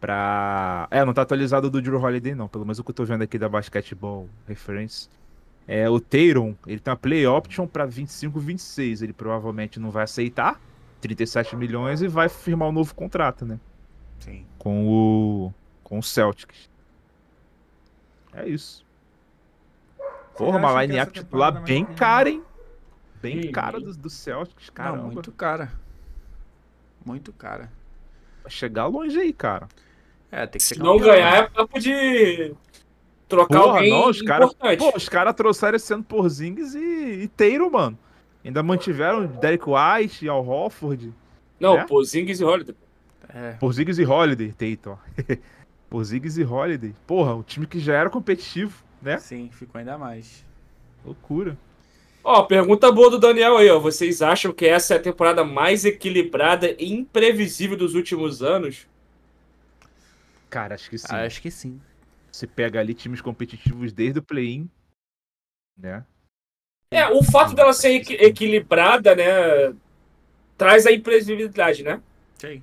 pra... É, não tá atualizado do Drew Holiday não, pelo menos o que eu tô vendo aqui da Basketball Reference. É, o Teiron, ele tem a play option pra 25, 26, ele provavelmente não vai aceitar 37 milhões e vai firmar um novo contrato, né? Sim. Com o com o Celtics. É isso. Porra, uma line-up titular bem cara, hein? Bem cara do, do Celtics, cara. Não, muito cara muito cara. Vai chegar longe aí, cara. É, tem que Se não ganhar é papo de trocar Porra, alguém não, os importante. Cara, pô, os caras trouxeram esse ano por Zings e, e Teiro, mano. Ainda mantiveram Derek White e Al Hofford. Não, é? por Zings e Holiday. É. Zings e Holiday, Teito. Zings e Holiday. Porra, o time que já era competitivo, né? Sim, ficou ainda mais. Loucura. Ó, pergunta boa do Daniel aí, ó. Vocês acham que essa é a temporada mais equilibrada e imprevisível dos últimos anos? Cara, acho que sim. Ah, acho que sim. Você pega ali times competitivos desde o play-in, né? É, o fato dela ser equilibrada, né, traz a imprevisibilidade, né? Sim.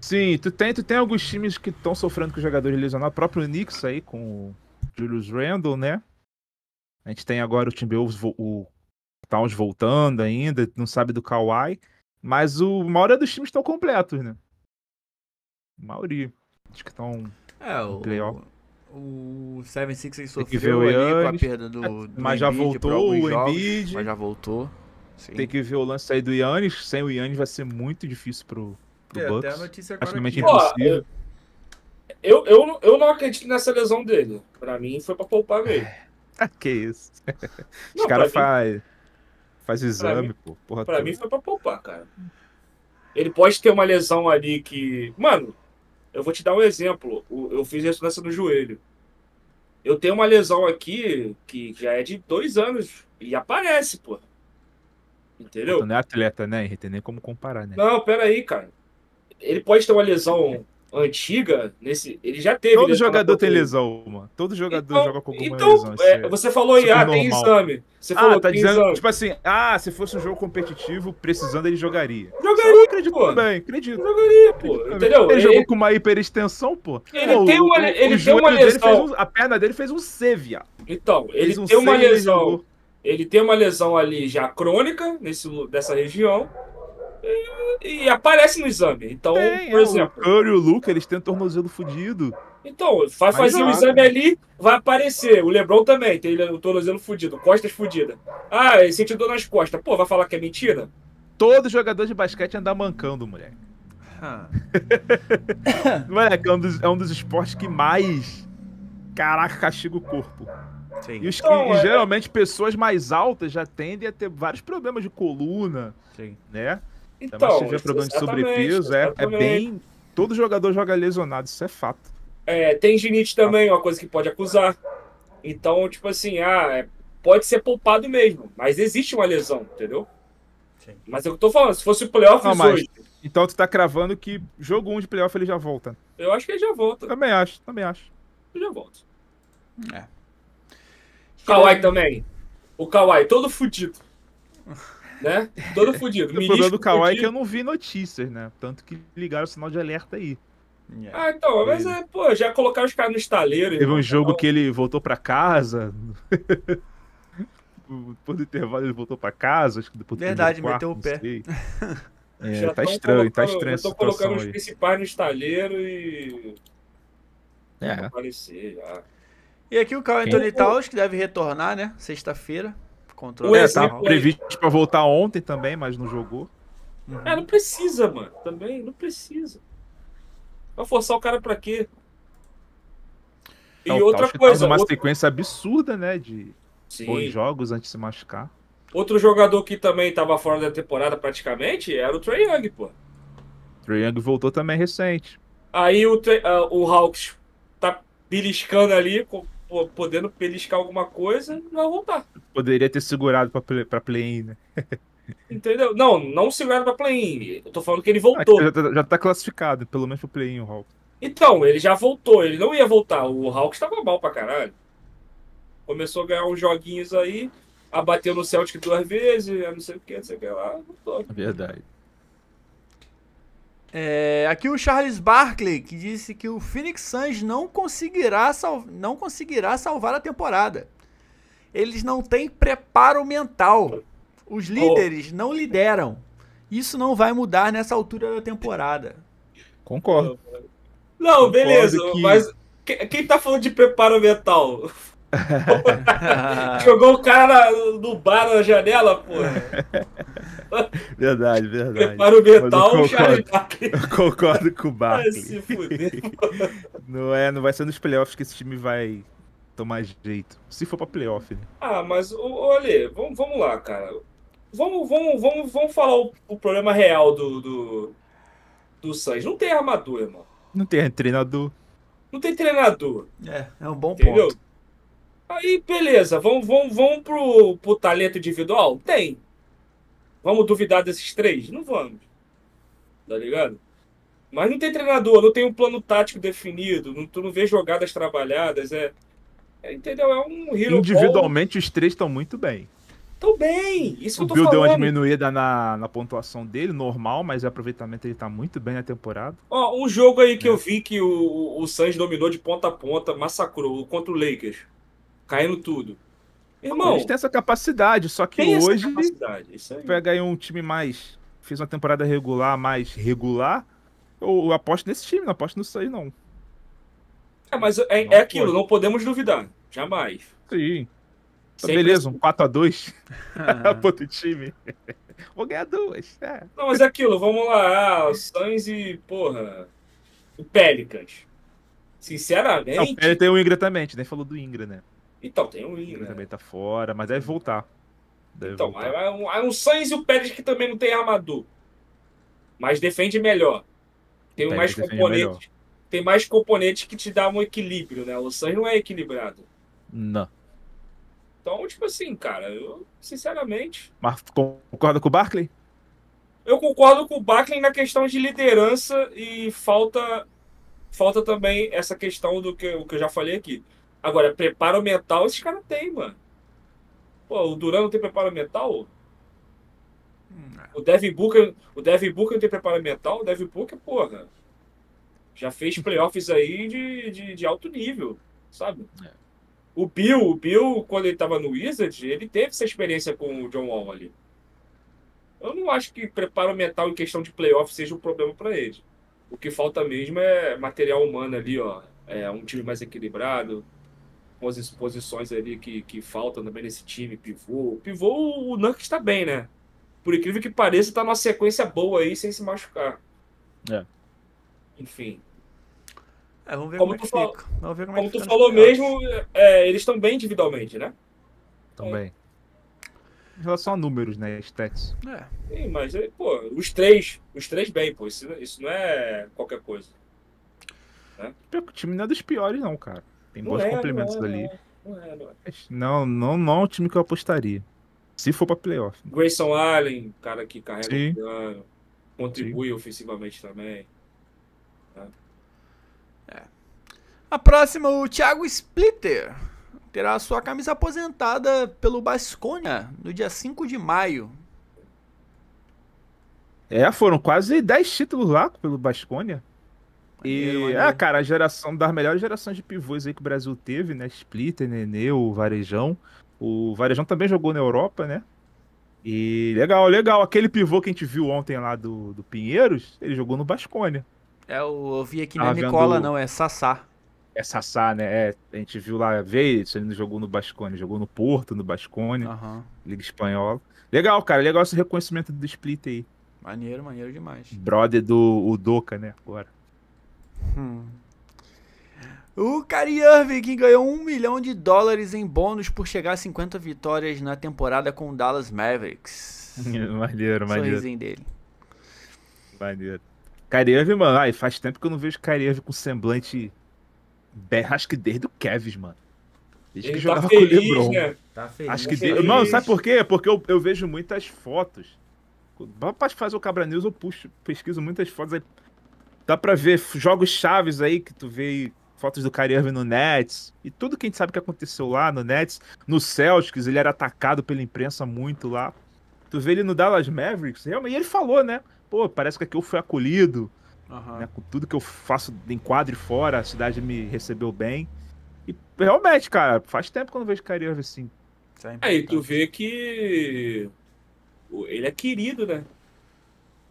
Sim, tu tem, tu tem alguns times que estão sofrendo com jogadores lesionados. O próprio Knicks aí, com o Julius Randle, né? A gente tem agora o Timberwolves, o Towns voltando ainda, não sabe do Kawhi. Mas o, a maioria dos times estão completos, né? A maioria. Acho que estão é, o, playoff. O 76 sofreu ali Yannis, com a perda do, é, do Mas já voltou o Embiid. Mas já voltou. Sim. Tem que ver o lance aí do Yannis. Sem o Yannis vai ser muito difícil pro, pro é, Bucks. Até a notícia agora Praticamente impossível. Pô, eu, eu, eu não acredito nessa lesão dele. Pra mim foi pra poupar mesmo. É. Ah, que isso? Não, Os caras fazem faz exame, pra pô. Porra pra mim foi pra poupar, cara. Ele pode ter uma lesão ali que. Mano, eu vou te dar um exemplo. Eu fiz ressonância no joelho. Eu tenho uma lesão aqui que já é de dois anos e aparece, pô. Entendeu? Tu não é atleta, né, Henrique? Tem nem como comparar, né? Não, pera aí, cara. Ele pode ter uma lesão antiga, nesse, ele já teve. Todo né, jogador tem lesão, mano. Todo jogador então, joga com alguma então, lesão. É, é, você falou aí, ah, normal. tem exame. Você ah, falou, tá dizendo, exame. tipo assim, ah, se fosse um jogo competitivo, precisando, ele jogaria. Jogaria, acredito pô. também, acredito. Jogaria, pô, entendeu? Ele, ele, jogou com uma hiperextensão, pô. Ele pô, tem uma, ele tem uma lesão. Um, a perna dele fez um C, viado. Então, ele fez um tem uma lesão. Ele, ele tem uma lesão ali já crônica nesse, dessa região e, e aparece no exame. Então, Tem, por é exemplo. O Curry e o Luca, eles têm um tornozelo fudido. Então, vai fazer o um exame ali, vai aparecer. O Lebron também tem o tornozelo fudido, costas fudidas. Ah, ele é, sente dor nas costas. Pô, vai falar que é mentira? Todo jogador de basquete anda mancando, moleque. Ah. moleque, é um, dos, é um dos esportes que mais. Caraca, castiga o corpo. Sim. E, os, então, e, é. geralmente pessoas mais altas já tendem a ter vários problemas de coluna, Sim. né? Então, então se tiver problema de sobrepeso, é, é bem. Todo jogador joga lesionado, isso é fato. É, tendinite também, é uma coisa que pode acusar. Então, tipo assim, ah, é, pode ser poupado mesmo, mas existe uma lesão, entendeu? Sim. Mas é o que eu tô falando, se fosse o playoff hoje. Então tu tá cravando que jogo 1 um de playoff ele já volta. Eu acho que ele já volta. Também acho, também acho. Ele já volta. É. Kawhi também. O Kawhi, todo fudido. né? Todo fudido. o problema do Kawhi é que eu não vi notícias, né? Tanto que ligaram o sinal de alerta aí. Yeah. É. Ah, então, mas é, pô, já colocaram os caras no estaleiro. Teve um jogo tá que ele voltou para casa. depois do intervalo ele voltou para casa, acho que depois Verdade, do quarto, meteu o pé. é, já tá estranho, tá estranho. Estou colocando aí. os principais no estaleiro e. É. Aparecer já. E aqui o Carl Anthony Towns que deve retornar, né? Sexta-feira. Controle é, tá é previsto para voltar ontem também, mas não jogou. Uhum. É, não precisa, mano. Também não precisa. Vai forçar o cara para quê? E é, outra coisa. Tá uma outra... sequência absurda, né? De bons jogos antes de se machucar. Outro jogador que também estava fora da temporada praticamente era o Trae Young, pô. Trae Young voltou também recente. Aí o, uh, o Hawks tá beliscando ali, podendo peliscar alguma coisa, vai voltar. Poderia ter segurado pra, play, pra play-in, né? Entendeu? Não, não segurado pra play-in. Eu tô falando que ele voltou. já, tá, já, tá classificado, pelo menos pro play-in o Hawks. Então, ele já voltou, ele não ia voltar. O Hawks tava mal pra caralho. Começou a ganhar uns joguinhos aí, abateu no Celtic duas vezes, não sei o que, não sei o que lá, voltou. É verdade. É, aqui o Charles Barkley, que disse que o Phoenix Suns não conseguirá, não conseguirá salvar a temporada. Eles não têm preparo mental. Os oh. líderes oh. não lideram. Isso não vai mudar nessa altura da temporada. Concordo. Não, Concordo beleza, que... mas quem tá falando de preparo mental? Jogou o cara no bar na janela, porra. Verdade, verdade. Preparo mental, concordo, Charlie Concordo com o Barkley. Vai se fuder. Não, é, não vai ser nos playoffs que esse time vai tomar jeito. Se for pra playoff. Né? Ah, mas, olha, vamos, vamos lá, cara. Vamos, vamos, vamos, vamos falar o, o problema real do, do, do Não tem armador, irmão. Não tem treinador. Não tem treinador. É, é um bom Entendeu? ponto. Aí, beleza, vamos, vamos, vamos pro, pro talento individual? Tem. Vamos duvidar desses três? Não vamos. Tá ligado? Mas não tem treinador, não tem um plano tático definido, não, tu não vê jogadas trabalhadas, é, é entendeu? É um hero Individualmente ball. os três estão muito bem. Estão bem, isso o que eu tô Bill falando. deu uma diminuída na, na pontuação dele, normal, mas o aproveitamento ele tá muito bem na temporada. Ó, um jogo aí que é. eu vi que o, o Suns dominou de ponta a ponta, massacrou contra o Lakers, caindo tudo. Irmão, eles têm essa capacidade, só que hoje pega aí um time mais. Fez uma temporada regular, mais regular. Eu, eu aposto nesse time, não aposto nisso aí, não. É, mas é, não é aquilo, não podemos duvidar. Jamais. Sim. Então, beleza, um 4x2 assim. ah. outro time. Vou ganhar duas. É. Não, mas é aquilo, vamos lá. Ah, Suns e, porra, o Pelicans. Sinceramente. Não, ele tem o Ingra também, a gente nem falou do Ingra, né? Então, tem o Willian. Né? também tá fora, mas deve voltar. Deve então, voltar. Há, é um, há é um Sainz e o Pérez que também não tem armador. Mas defende melhor. Tem mais componentes. Tem mais componentes que te dão um equilíbrio, né? O Sainz não é equilibrado. Não. Então, tipo assim, cara, eu, sinceramente. Mas concorda com o Barkley? Eu concordo com o Barkley na questão de liderança e falta falta também essa questão do que, o que eu já falei aqui. Agora, preparo mental esses caras têm, mano. Pô, o Duran não tem preparo mental? Hum, o Devin Booker, o Devin Booker não tem preparo mental? O Devin Booker, porra, já fez uhum. playoffs aí de, de, de alto nível, sabe? É. O Bill, o Bill, quando ele tava no Wizards, ele teve essa experiência com o John Wall ali. Eu não acho que preparo mental em questão de playoff seja um problema para ele. O que falta mesmo é material humano ali, ó. É um time mais equilibrado, as posições ali que, que faltam também nesse time, pivô. Pivô, o Nurk está bem, né? Por incrível que pareça, está numa sequência boa aí, sem se machucar. É. Enfim. É, vamos ver como, como é tu, fal... vamos ver como, é como é tu falou mesmo, é, eles estão bem individualmente, né? Estão bem. Em relação a números, né? Stats. É. Sim, mas, é, pô, os três, os três bem, pô. Isso, isso não é qualquer coisa. Né? O time não é dos piores, não, cara. Tem não bons é, complementos não é, ali. Não, é, não, não, não, não é um time que eu apostaria. Se for para playoff. Né? Grayson Allen, cara que carrega Sim. o piano, contribui Sim. ofensivamente também. Tá? É. A próxima, o Thiago Splitter. Terá sua camisa aposentada pelo Basconha no dia 5 de maio. É, foram quase 10 títulos lá pelo Basconha. E, é, cara, a geração das melhores gerações de pivôs aí que o Brasil teve, né? Splitter, Nenê, o Varejão. O Varejão também jogou na Europa, né? E legal, legal. Aquele pivô que a gente viu ontem lá do, do Pinheiros, ele jogou no Basconia. É, eu vi aqui não é Nicola, não, é Sassá. É Sassá, né? É, a gente viu lá, veio, ele não jogou no Basconia, jogou no Porto, no Basconia, uhum. Liga Espanhola. Legal, cara, legal esse reconhecimento do Split aí. Maneiro, maneiro demais. Brother do Doca, né? Agora. Hum. O Kyrie Irving que ganhou um milhão de dólares em bônus por chegar a 50 vitórias na temporada com o Dallas Mavericks. maneiro, maneiro. Sorrisinho dele. Maneiro. Kyrie Irving, mano, ai, faz tempo que eu não vejo Kyrie Irving com semblante acho que desde o Kevs, mano. Desde Ele que tá jogava feliz, com o LeBron. Né? Tá feliz. Acho que desde... Tá não, sabe por quê? Porque eu, eu vejo muitas fotos. Pra fazer o Cabra News, eu puxo, pesquiso muitas fotos aí. Dá pra ver jogos chaves aí que tu vê fotos do Kyrie no Nets e tudo que a gente sabe que aconteceu lá no Nets, no Celtics, ele era atacado pela imprensa muito lá. Tu vê ele no Dallas Mavericks, realmente, e ele falou, né? Pô, parece que aqui eu fui acolhido, uhum. né? Com tudo que eu faço em quadro e fora, a cidade me recebeu bem. E realmente, cara, faz tempo que eu não vejo Kyrie Irving assim. É, e tu vê que ele é querido, né?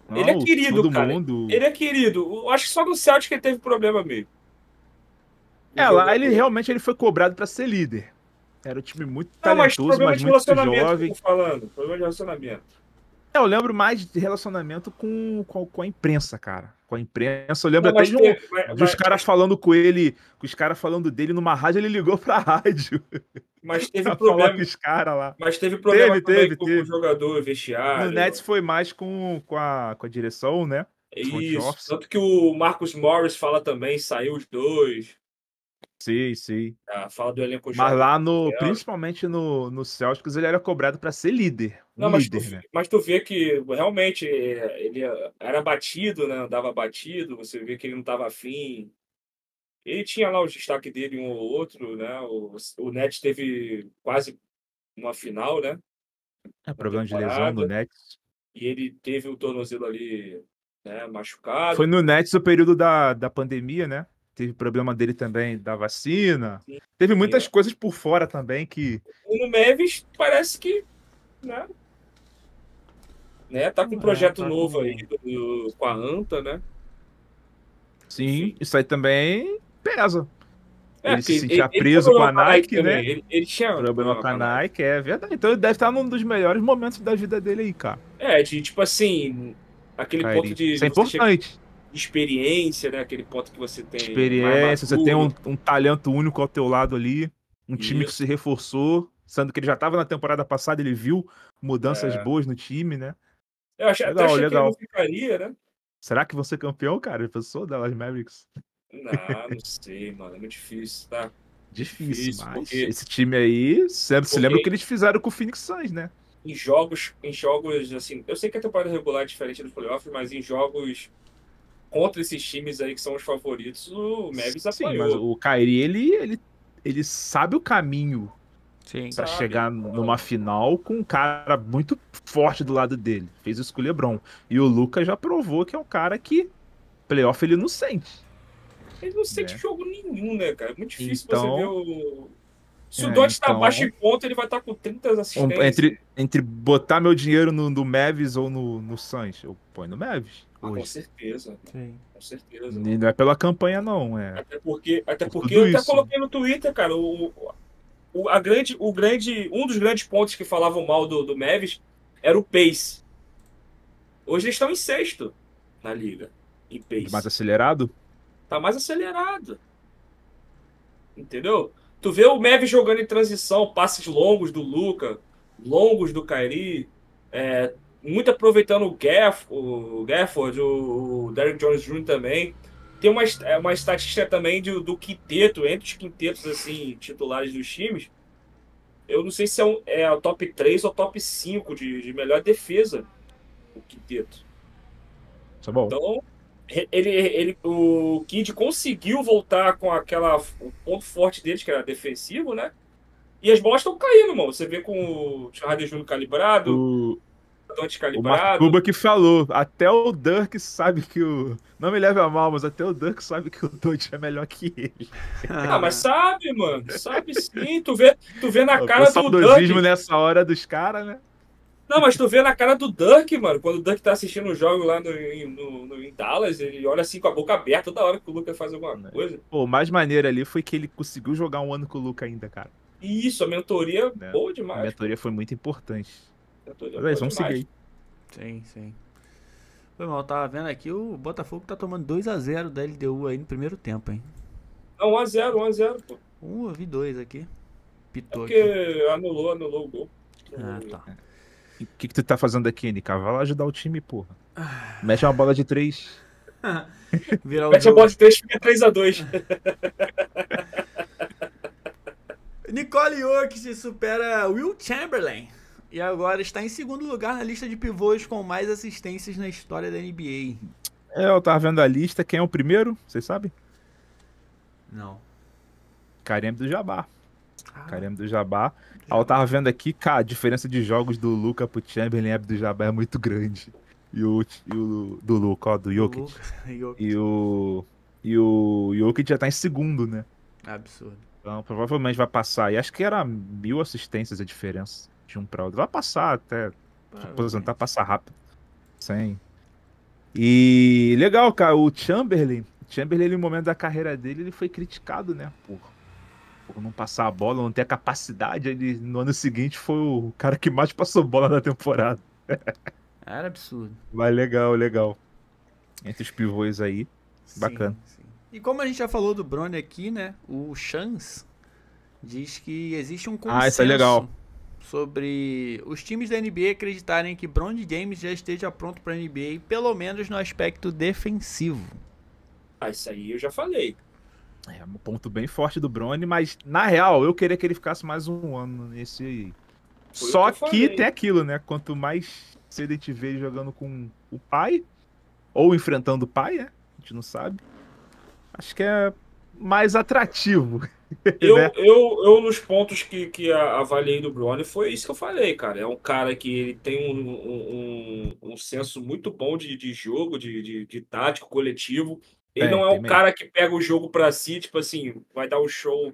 Não, ele é querido, cara. Mundo... Ele é querido. Acho que só no Celtic ele teve problema mesmo. É, lá ele realmente ele foi cobrado para ser líder. Era um time muito não, talentoso, mas, mas muito jovem. Falando, problema de relacionamento. É, eu lembro mais de relacionamento com, com, com a imprensa, cara. Com a imprensa. Eu lembro não, até de, um, teve, mas, dos mas, caras falando com ele, com os caras falando dele numa rádio, ele ligou pra rádio. Mas teve problema. Com os cara lá. Mas teve problema teve, teve, com, teve. o jogador, vestiário. O Nets foi mais com, com, a, com a direção, né? Isso. Tanto que o Marcos Morris fala também, saiu os dois. Sim, sim. Ah, fala do elenco Mas lá no, principalmente no, no Celtics, ele era cobrado para ser líder. Não, mas, líder, tu, né? mas tu vê que realmente eh, ele era batido, né? Andava batido, você vê que ele não tava afim. Ele tinha lá o destaque dele um ou outro, né? O, o Nets teve quase uma final, né? É, problema de lesão do Nets. E ele teve o tornozelo ali né, machucado. Foi no Nets o período da, da pandemia, né? Teve problema dele também da vacina. Sim. Teve muitas é. coisas por fora também que. O Nuno Neves parece que. Né? né? Tá com um é, projeto é, tá novo aí do, com a ANTA, né? Sim, isso aí também pesa. É, ele se sentia ele, preso ele com a Nike, né? Ele, ele, tinha problema com a Nike, é verdade. Então ele deve estar num dos melhores momentos da vida dele aí, cara. É, de, tipo assim, aquele Cairi. ponto de. Isso é importante. Chega experiência, né? Aquele ponto que você tem. Experiência, você tem um, um, talento único ao teu lado ali, um time Isso. que se reforçou, sendo que ele já estava na temporada passada, ele viu mudanças é. boas no time, né? Eu achei, legal, achei legal. que ele ficaria, né? Será que você é campeão, cara? Pensou Dallas Mavericks? Não, não sei, mano. É muito difícil, tá? Difícil, difícil mas porque... esse time aí, sempre se lembra o que eles fizeram com o Phoenix Suns, né? Em jogos, em jogos assim, eu sei que a temporada regular é diferente do playoff, mas em jogos contra esses times aí que são os favoritos, o Mavis Sim, mas o Kairi, ele, ele, ele sabe o caminho para pra chegar numa final com um cara muito forte do lado dele. Fez isso com o LeBron. E o Lucas já provou que é um cara que playoff ele não sente. Ele não sente é. jogo nenhum, né, cara? É muito difícil então... você ver o... Se o é, Dodge tá então... tá baixo em ponto, ele vai estar tá com 30 assistências. Entre, entre botar meu dinheiro no, no Mavis ou no, no Suns, eu ponho no Mavis. Ah, com certeza. Sim. Com certeza. E não é pela campanha, não. É até porque, até Por porque eu até coloquei no Twitter, cara, o, o, a grande, o grande, um dos grandes pontos que falavam mal do, do Mavis era o pace. Hoje eles estão em sexto na liga, em pace. Tá mais acelerado? Tá mais acelerado. Entendeu? Tu vê o Mavis jogando em transição, passes longos do Luca, longos do Kairi, é, muito aproveitando o, Gaff, o Gafford, o, o Derrick Jones Jr. também. Tem uma, é uma estatística também de, do quinteto, entre os quintetos assim, titulares dos times. Eu não sei se é, um, é o top 3 ou top 5 de, de melhor defesa o quinteto. Tá bom. Então, ele, ele, o Kid conseguiu voltar com aquela o ponto forte dele, que era defensivo, né? E as bolas estão caindo, mano. Você vê com o Charles Júnior calibrado. O tão descalibrado. O Cuba que falou, até o Dirk sabe que o. Não me leve a mal, mas até o Dirk sabe que o Dodge é melhor que ele. Ah, mas sabe, mano. Sabe sim. Tu vê, tu vê na cara o do Dirk. nessa hora dos caras, né? Não, mas tu vê na cara do Dunk mano. Quando o Dunk tá assistindo um jogo lá no, no, no, em Dallas, ele olha assim com a boca aberta toda hora que o Luca faz alguma coisa. Pô, o mais maneiro ali foi que ele conseguiu jogar um ano com o Luca ainda, cara. Isso, a mentoria é. boa demais. A mentoria foi muito importante. Beleza, vamos seguir. Sim, sim. Foi mal, tava vendo aqui, o Botafogo tá tomando 2x0 da LDU aí no primeiro tempo, hein? Não, 1x0, 1x0, pô. 1, eu vi 2 aqui. Pitou é porque aqui. anulou, anulou o gol. Ah, tá. O que, que tu tá fazendo aqui, Nica? Vai lá ajudar o time, porra. Mete uma bola de 3. Virar Mete jogo. a bola de 3, fica 3x2. Nicole York se supera Will Chamberlain. E agora está em segundo lugar na lista de pivôs com mais assistências na história da NBA. É, eu tava vendo a lista. Quem é o primeiro? Vocês sabem? Não. Kareem do Jabá. Ah. Kareem do Jabá. Ah, eu tava vendo aqui, cara, a diferença de jogos do Luca pro Chamberlain e do Jabá é muito grande. E o, e o do Luca, ó, do Jokic. E o. E o Jokic já tá em segundo, né? Absurdo. Então, provavelmente vai passar. E acho que era mil assistências a diferença de um para outro. Vai passar até é, se aposentar, passar rápido. Sem. E legal, cara, o Chamberlain, Chamberlain no momento da carreira dele, ele foi criticado, né, por, por não passar a bola, não ter a capacidade. Ele no ano seguinte foi o cara que mais passou bola na temporada. Era absurdo. Mas legal, legal. Entre os pivôs aí, sim, bacana. Sim. E como a gente já falou do Brony aqui, né, o Chance diz que existe um consenso. Ah, isso é legal sobre os times da NBA acreditarem que Bron James já esteja pronto para a NBA, pelo menos no aspecto defensivo. Ah, isso aí eu já falei. É um ponto bem forte do Brony, mas na real eu queria que ele ficasse mais um ano nesse. Foi Só que, que tem aquilo, né? Quanto mais cedo ele tiver jogando com o pai, ou enfrentando o pai, né? A gente não sabe. Acho que é mais atrativo. Eu, né? eu, eu nos pontos que, que avaliei do Brony, foi isso que eu falei, cara. É um cara que ele tem um, um, um senso muito bom de, de jogo, de, de, de tático, coletivo. Ele é, não é um cara que pega o jogo para si, tipo assim, vai dar um show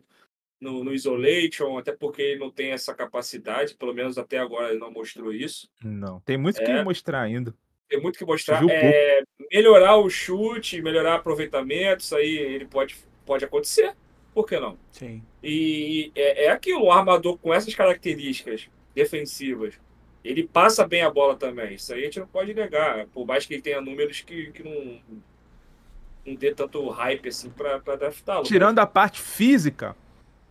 no, no isolation, até porque ele não tem essa capacidade, pelo menos até agora ele não mostrou isso. Não, tem muito é, que mostrar ainda. Tem muito que mostrar. É, melhorar o chute, melhorar aproveitamento, isso aí ele pode Pode acontecer. Por que não? Sim. E é, é aquilo, um armador com essas características defensivas, ele passa bem a bola também. Isso aí a gente não pode negar. Por mais que ele tenha números que, que não, não dê tanto hype assim pra, pra draftá-lo. Tirando a parte física,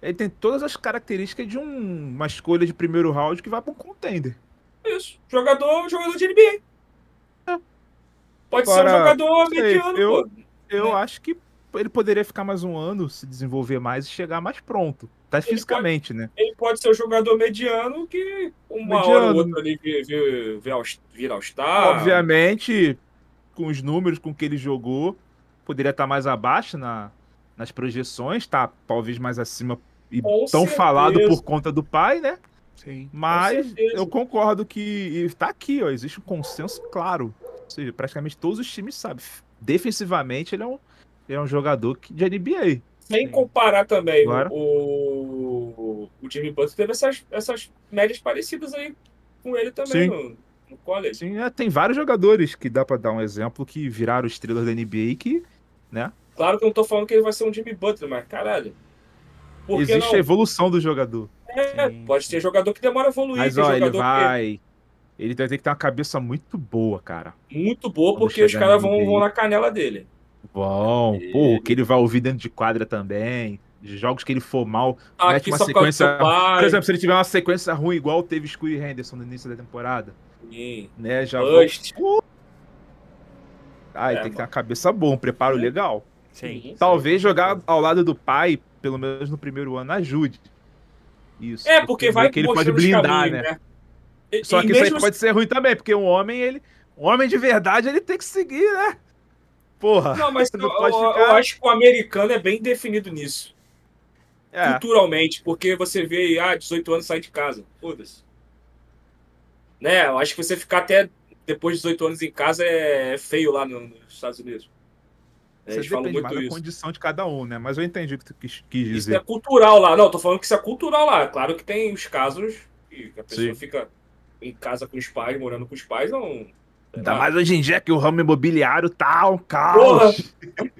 ele tem todas as características de um, uma escolha de primeiro round que vai pra um contender. Isso. Jogador, jogador de NBA. É. Pode Agora, ser um jogador sei, mediano. Eu, pô. eu é. acho que ele poderia ficar mais um ano, se desenvolver mais e chegar mais pronto. Tá fisicamente, pode, né? Ele pode ser um jogador mediano que uma mediano. hora ou outra ali vir ao star Obviamente, com os números com que ele jogou, poderia estar mais abaixo na, nas projeções, tá? Talvez mais acima e com tão certeza. falado por conta do pai, né? Sim. Mas eu concordo que está aqui, ó, existe um consenso claro. Ou seja, praticamente todos os times sabem. Defensivamente, ele é um é um jogador de NBA. Sem comparar também, o, o Jimmy Butler teve essas, essas médias parecidas aí com ele também no, no, college. Sim, é, tem vários jogadores que dá para dar um exemplo que viraram estrelas da NBA que, né? Claro que eu não tô falando que ele vai ser um Jimmy Butler, mas caralho. Existe não? a evolução do jogador. É, sim, pode ser ter jogador que demora a evoluir. Mas, ó, ele vai... Que... Ele vai ter que ter uma cabeça muito boa, cara. Muito boa, porque os caras vão, vão na canela dele. Bom, e... pô, que ele vai ouvir dentro de quadra também. jogos que ele for mal, ah, mete uma sequência. Por exemplo, se ele tiver uma sequência ruim, igual teve Scooby Henderson no início da temporada. Sim. Né, já ai Vou... é, tem mano. que ter uma cabeça boa, um preparo legal. Sim. Talvez Sim. jogar ao lado do pai, pelo menos no primeiro ano, ajude. Isso. É, porque, vai que ele pode blindar, né? né? E, Só que isso aí se... pode ser ruim também, porque um homem, ele. Um homem de verdade, ele tem que seguir, né? Porra. Não, mas não eu, eu, acho que o americano é bem definido nisso. É. Culturalmente, porque você vê, ah, 18 anos sai de casa. Foda-se. Né? Eu acho que você ficar até depois de 18 anos em casa é feio lá nos Estados Unidos. É, você fala falam muito mais isso. condição de cada um, né? Mas eu entendi o que tu quis, quis dizer. Isso é cultural lá. Não, tô falando que isso é cultural lá. Claro que tem os casos que a pessoa Sim. fica em casa com os pais, morando com os pais, não Ainda mais hoje em dia que o ramo imobiliário tá um caos. Porra.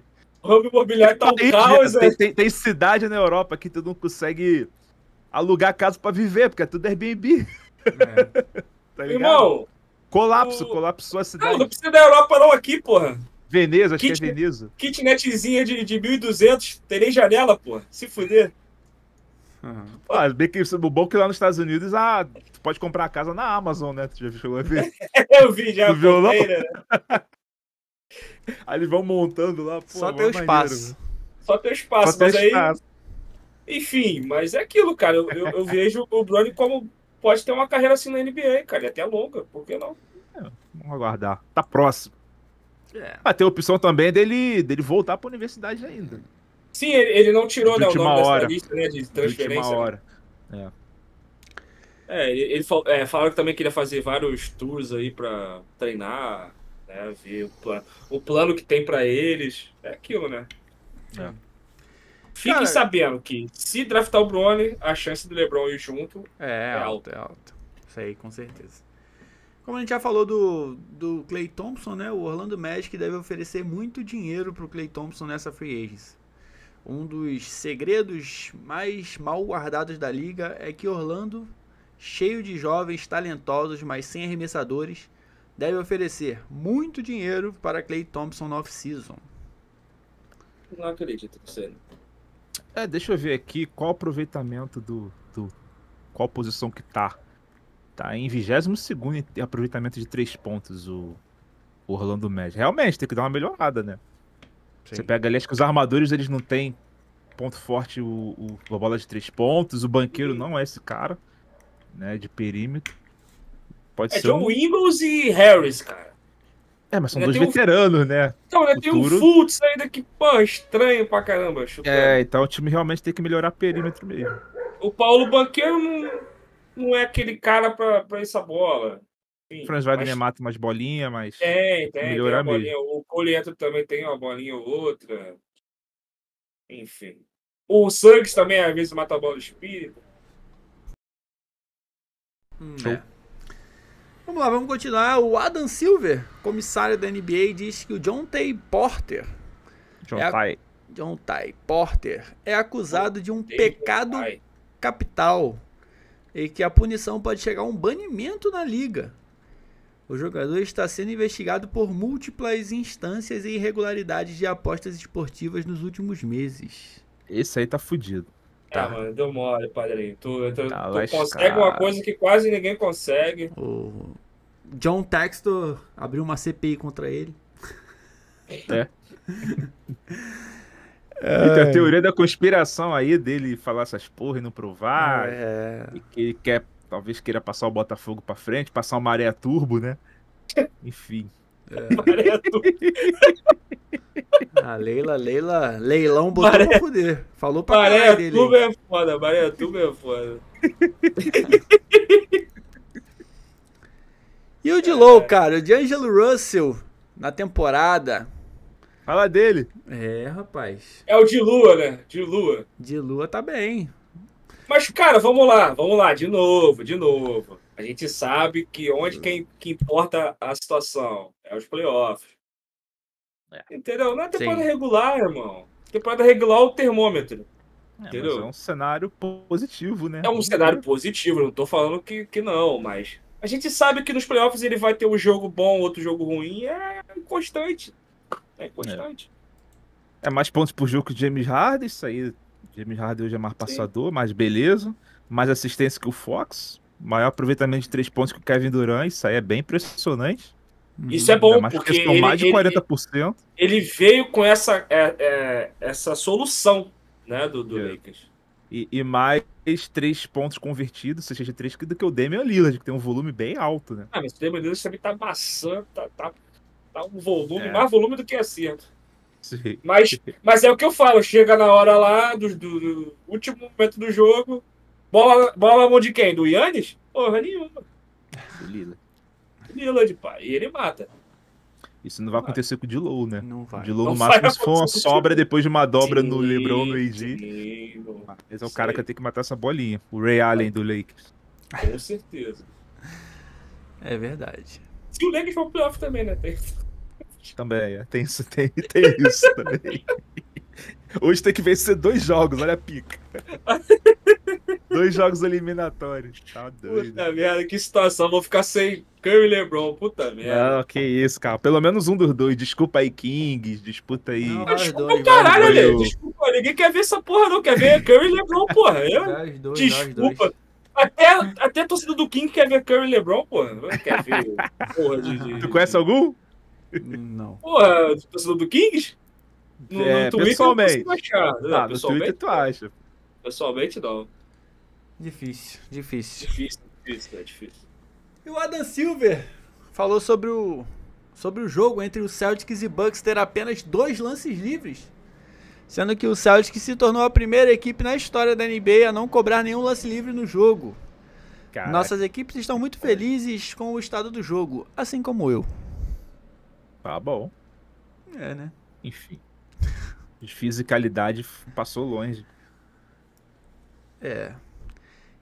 O ramo imobiliário tá um tem, caos, tem, tem, tem, cidade na Europa que tu não consegue alugar casa para viver, porque é tudo Airbnb. É. tá Irmão! Colapso, o... colapsou a cidade. Não, não precisa da Europa não aqui, porra. Veneza, acho Kit, que é Veneza. Kitnetzinha de, de 1.200, nem janela, porra. Se fuder. Uhum. bem que, o bom é que lá nos Estados Unidos a ah, tu pode comprar a casa na Amazon, né? Tu já chegou a ver? eu vi, já. viu lá? Né? aí eles vão montando lá. Pô, Só tem o né? espaço. Só tem espaço, mas aí. Enfim, mas é aquilo, cara. Eu, eu, eu vejo o Brony como pode ter uma carreira assim na NBA, cara, e é até longa, por que não? É, vamos aguardar. Tá próximo. É. Mas tem a opção também dele, dele voltar pra universidade ainda. Sim, ele, ele não tirou, né, o nome hora. lista né, de transferência. De última né? hora. Né? É. É, ele, ele falou, é, falaram que também queria fazer vários tours aí para treinar, né, ver o plano, o plano que tem para eles. É aquilo, né? É. Fiquem Cara, sabendo que se draftar o Brony, a chance do LeBron ir junto é, é, é alta. É alta. Isso aí, com certeza. Como a gente já falou do, do Clay Thompson, né? O Orlando Magic deve oferecer muito dinheiro para o Clay Thompson nessa free agency. Um dos segredos mais mal guardados da liga é que Orlando cheio de jovens talentosos, mas sem arremessadores, deve oferecer muito dinheiro para Clay Thompson no off-season. Não acredito que seja. É, deixa eu ver aqui qual o aproveitamento do, do qual posição que tá. Tá em 22 e tem aproveitamento de 3 pontos o, o Orlando Magic. Realmente, tem que dar uma melhorada, né? Sim. Você pega ali, acho que os armadores eles não têm ponto forte o, o, a bola de 3 pontos, o banqueiro Sim. não é esse cara né, de perímetro. Pode é ser John um... Ingles e Harris, cara. É, mas são ainda dois veteranos, um... né? Então, ainda tem um Fultz ainda que, pô, é estranho pra caramba. Chutando. É, então o time realmente tem que melhorar perímetro mesmo. O Paulo Banqueiro não, não é aquele cara pra, pra essa bola. o Franz Wagner mata umas bolinhas, mas. É, tem, tem. Melhorar tem mesmo. O Colieto também tem uma bolinha ou outra. Enfim. O Suggs também às vezes mata a bola do espírito. Hum, Show. É. Vamos lá, vamos continuar. O Adam Silver, comissário da NBA, diz que o John Tay Porter. John é a... Tay. John Tay Porter é acusado de um pecado capital e que a punição pode chegar a um banimento na liga. O jogador está sendo investigado por múltiplas instâncias e irregularidades de apostas esportivas nos últimos meses. Esse aí tá fudido. Tá. É, mano, deu mole, padrinho. Tu, tu, tá, tu consegue uma coisa que quase ninguém consegue. O John Textor abriu uma CPI contra ele. É. É. tem a teoria da conspiração aí dele falar essas porra e não provar. É. E que ele quer, talvez queira passar o Botafogo pra frente, passar uma maré turbo, né? Enfim. É. A ah, Leila, Leila, leilão botou Maré... pra fuder. Falou pra Maré dele. Tuba é foda, Maré Tuba é foda. e o de Low, é. cara, o de Angelo Russell na temporada. Fala dele. É, rapaz. É o de Lua, né? De Lua. De Lua tá bem. Mas, cara, vamos lá, vamos lá, de novo, de novo. A gente sabe que onde uhum. quem, que importa a situação é os playoffs. É. Entendeu? Não é temporada Sim. regular, irmão. Temporada regular é o termômetro. É, entendeu? é um cenário positivo, né? É um cenário positivo, não tô falando que, que não, mas a gente sabe que nos playoffs ele vai ter um jogo bom, outro jogo ruim. É constante. É constante. É, é mais pontos por jogo que o James Harden. Isso aí, James Harden hoje é mais passador, Sim. mais beleza. Mais assistência que o Fox maior aproveitamento de três pontos que o Kevin Durant, isso aí é bem impressionante. Isso uhum. é bom, porque ele, mais de 40%. ele veio com essa, é, é, essa solução né, do, do Lakers. E, e, mais três pontos convertidos, ou seja, três do que o Damian Lillard, que tem um volume bem alto, né? Ah, mas o Damian Lillard também tá maçã, tá, tá, tá um volume, é. mais volume do que acerto. É Sim. Mas, mas é o que eu falo, chega na hora lá, do, do, do último momento do jogo, Bola, bola na mão de quem? Do Yannis? Porra nenhuma. Do Lila. Lila de pai. E ele mata. Isso não vai acontecer com o Dilow, né? Não vai. Dilow no máximo se for uma sobra depois de uma dobra no LeBron, no AD. Esse é o cara que tem que matar essa bolinha. O Ray Allen do Lakers. Com certeza. É verdade. Se o Lakers for pro playoff também, né? Também, é. tem, isso, tem, tem isso também. Hoje tem que vencer dois jogos, olha a pica. Dois jogos eliminatórios. Tá doido. Puta merda, que situação. Vou ficar sem Curry e LeBron. Puta merda. Ah, que isso, cara. Pelo menos um dos dois. Desculpa aí, Kings. Disputa aí. Não, desculpa dois, caralho, dois, Desculpa. Ninguém quer ver essa porra, não. Quer ver Curry e LeBron, porra. Eu... Dois, desculpa. Até, até a torcida do King quer ver Curry e LeBron, porra. Não quer ver. Porra, de, de... Tu conhece algum? Não. Porra, torcida do Kings? No, é, no Twitter pessoalmente. achar. Ah, é, no Twitter tu acha. Pessoalmente não. Difícil, difícil. Difícil, difícil, é difícil. E o Adam Silver falou sobre o, sobre o jogo entre o Celtics e Bucks ter apenas dois lances livres, sendo que o Celtics se tornou a primeira equipe na história da NBA a não cobrar nenhum lance livre no jogo. Caraca. Nossas equipes estão muito felizes com o estado do jogo, assim como eu. Tá bom. É, né? Enfim. De fisicalidade passou longe. É,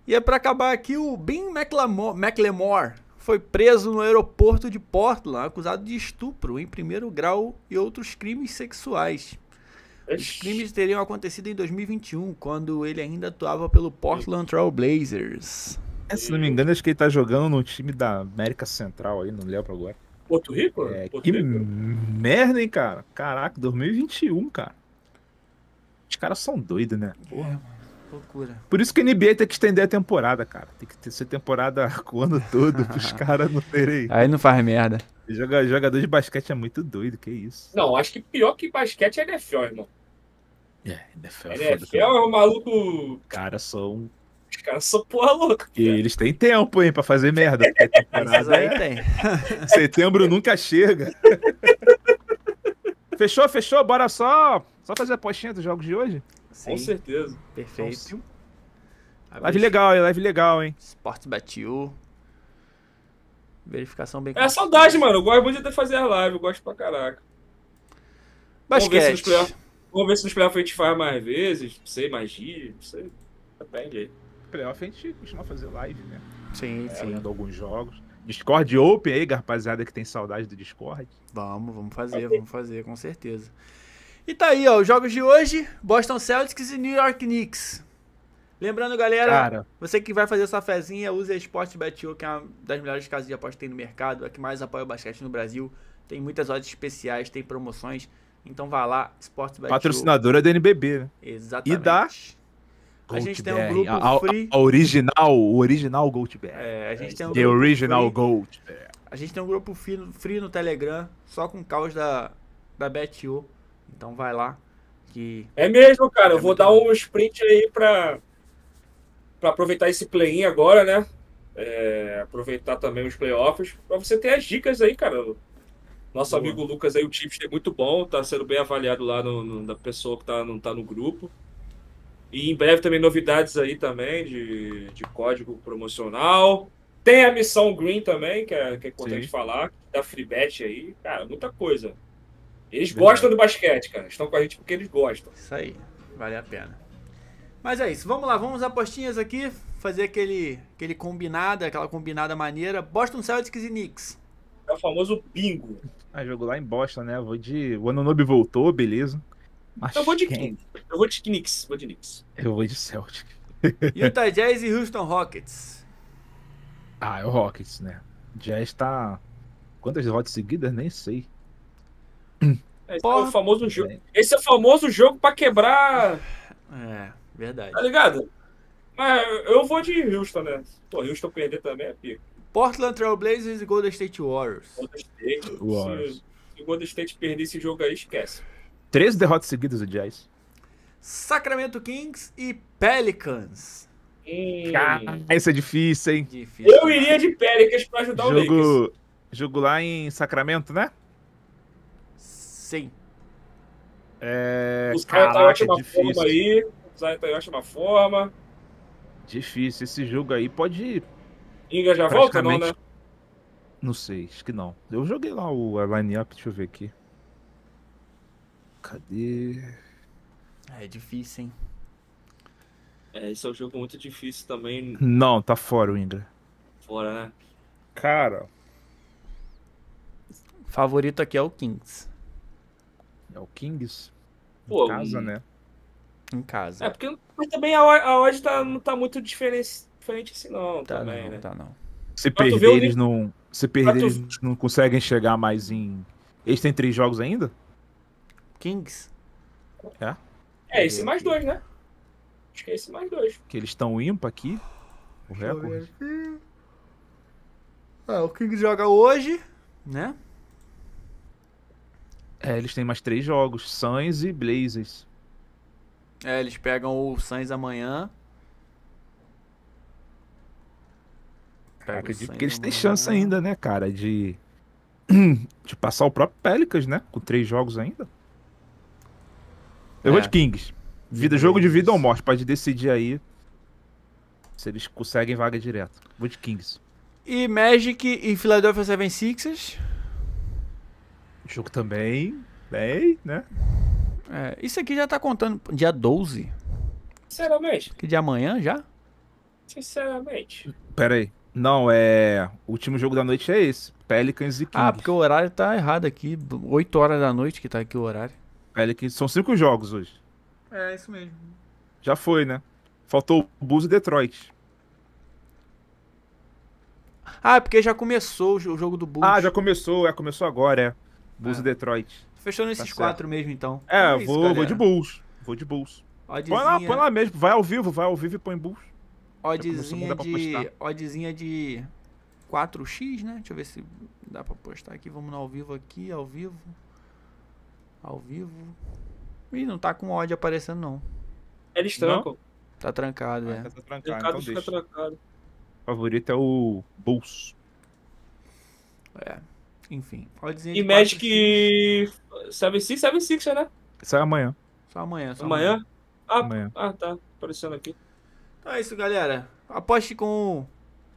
e é para acabar aqui, o Ben McLemore foi preso no aeroporto de Portland, acusado de estupro em primeiro grau e outros crimes sexuais. Os crimes teriam acontecido em 2021, quando ele ainda atuava pelo Portland Trail Blazers. É, se não me engano, acho que ele tá jogando no time da América Central aí, não lembro agora. Porto Rico? É, Porto que Rico. merda, hein, cara? Caraca, 2021, cara. Os caras são doidos, né? Porra. É, Loucura. Por isso que a NBA tem que estender a temporada, cara. Tem que ter, ser temporada o ano todo pros caras não terem. Aí não faz merda. Joga, jogador de basquete é muito doido, que isso. Não, acho que pior que basquete é NFL, irmão. É, NFL é NFL é um maluco. Cara, são. Os caras são porra louca. E eles têm tempo, hein, pra fazer merda. Mas aí é- tem. Setembro nunca chega. fechou, fechou? Bora só, só fazer a postinha dos jogos de hoje? Sim. Com certeza. Perfeito. Então, live legal, hein? Live legal, hein? Sports Batiu. Verificação bem... É saudade, mano. Eu gosto muito de até fazer a live. Eu gosto pra caraca. Basquete. Vamos ver se nos playoffs playoff, se a gente faz mais vezes. Não sei, magia. Não sei. Depende aí. Playoff a gente costuma fazer live, né? Sim, é, sim. alguns jogos. Discord Open aí, rapaziada que tem saudade do Discord. Vamos, vamos fazer, vamos fazer, com certeza. E tá aí, ó, os jogos de hoje, Boston Celtics e New York Knicks. Lembrando, galera, Cara. você que vai fazer sua fezinha, use a Sportbet.io, que é uma das melhores casas de aposta que tem no mercado, a que mais apoia o basquete no Brasil. Tem muitas odds especiais, tem promoções. Então vá lá, Sportbet. Patrocinadora da NBB, né? Exatamente. E da a gente tem um grupo a, free. A, a original, o original Goldberg. É, a gente é tem um The original Goldberg. A gente tem um grupo frio free no Telegram, só com caos da, da BetU. Então vai lá. Que... É mesmo, cara. É eu vou dar bom. um sprint aí para para aproveitar esse play-in agora, né? É, aproveitar também os playoffs. Para você ter as dicas aí, cara. Nosso Boa. amigo Lucas aí, o Chips é muito bom, tá sendo bem avaliado lá no, no, da pessoa que tá, não tá no grupo. E em breve também novidades aí também de, de código promocional. Tem a missão Green também, que é, que é importante Sim. falar, da Freebet aí, cara, muita coisa. Eles gostam do basquete, cara. Estão com a gente porque eles gostam. Isso aí, vale a pena. Mas é isso, vamos lá, vamos apostinhas aqui, fazer aquele, aquele combinada, aquela combinada maneira. Boston Celtics e Knicks. É o famoso bingo. Ah, jogo lá em Boston, né? Eu vou de. O Anunobi voltou, beleza. Mas eu vou de quem? Eu vou de Knicks, vou de Knicks. Eu vou de Celtics Utah Jazz e Houston Rockets. Ah, é o Rockets, né? Jazz tá. Quantas rodas seguidas? Nem sei. É, esse é o famoso jogo. Esse é o famoso jogo pra quebrar. É, verdade. Tá ligado? Mas eu vou de Houston, né? Pô, Houston perder também é pico. Portland Trail Blazers e Golden State Warriors. Golden State. Warriors. Se o Golden State perder esse jogo aí, esquece. Três derrotas seguidas do Jazz. Sacramento Kings e Pelicans. Hum. Esse é difícil, hein? Difícil, eu iria de Pelicans pra ajudar jogo, o Lakers. Jogo lá em Sacramento, né? 100. É, Os caraca, é uma difícil. forma aí. Usar Itaioshi é uma forma. Difícil. Esse jogo aí pode. Inga já volta, não, né? Não sei, acho que não. Eu joguei lá o line-up, deixa eu ver aqui. Cadê? É difícil, hein? É, esse é um jogo muito difícil também. Não, tá fora o Inga. Fora, né? Cara. Favorito aqui é o Kings. É o Kings. Em casa, um... né? Em casa. É, porque mas também a, a odd tá, não tá muito diferente, diferente assim, não. Tá também, não, né? tá não. Se pra perder, eles o... não. Se perder, eles não conseguem chegar mais em. Eles têm três jogos ainda? Kings. É? É, esse mais dois, né? Acho que é esse mais dois. Que eles estão ímpar aqui. O recorde. Ah, o Kings joga hoje, né? É, eles têm mais três jogos: Suns e Blazers. É, eles pegam o Suns amanhã. acredito que eles têm chance ainda, né, cara, de de passar o próprio Pelicans, né? Com três jogos ainda. Eu é. vou de Kings. Vida, jogo de vida ou morte, pode decidir aí se eles conseguem vaga direto. Vou de Kings. E Magic e Philadelphia 76ers? jogo também, bem, né, né? É, isso aqui já tá contando dia 12. Sinceramente. Que de amanhã já? Sinceramente. Pera aí. Não, é. O último jogo da noite é esse. Pelicans e ah, Kings. Ah, porque o horário tá errado aqui. 8 horas da noite que tá aqui o horário. Pelicans. São cinco jogos hoje. É, isso mesmo. Já foi, né? Faltou o Bulls e Detroit. Ah, é porque já começou o jogo do Bulls. Ah, já começou, é, começou agora, é. Bulls é. e Detroit. Fechando tá esses tá quatro mesmo, então. É, é vou, isso, vou de Bulls. Vou de Bulls. Põe lá, põe lá mesmo. Vai ao vivo, vai ao vivo e põe Bulls. É odezinha de... odezinha de 4x, né? Deixa eu ver se dá pra postar aqui. Vamos no ao vivo aqui, ao vivo. Ao vivo. Ih, não tá com odd aparecendo, não. Eles trancam. Não? Tá trancado, ah, é. Então tá, trancado, trancado, então deixa. trancado. O favorito é o Bulls. É. Enfim, Pode dizer E Magic 76, 76, né? Sai é amanhã. Só amanhã. Só amanhã? amanhã. Ah, amanhã. ah, tá. Aparecendo aqui. Então é isso, galera. Aposte com.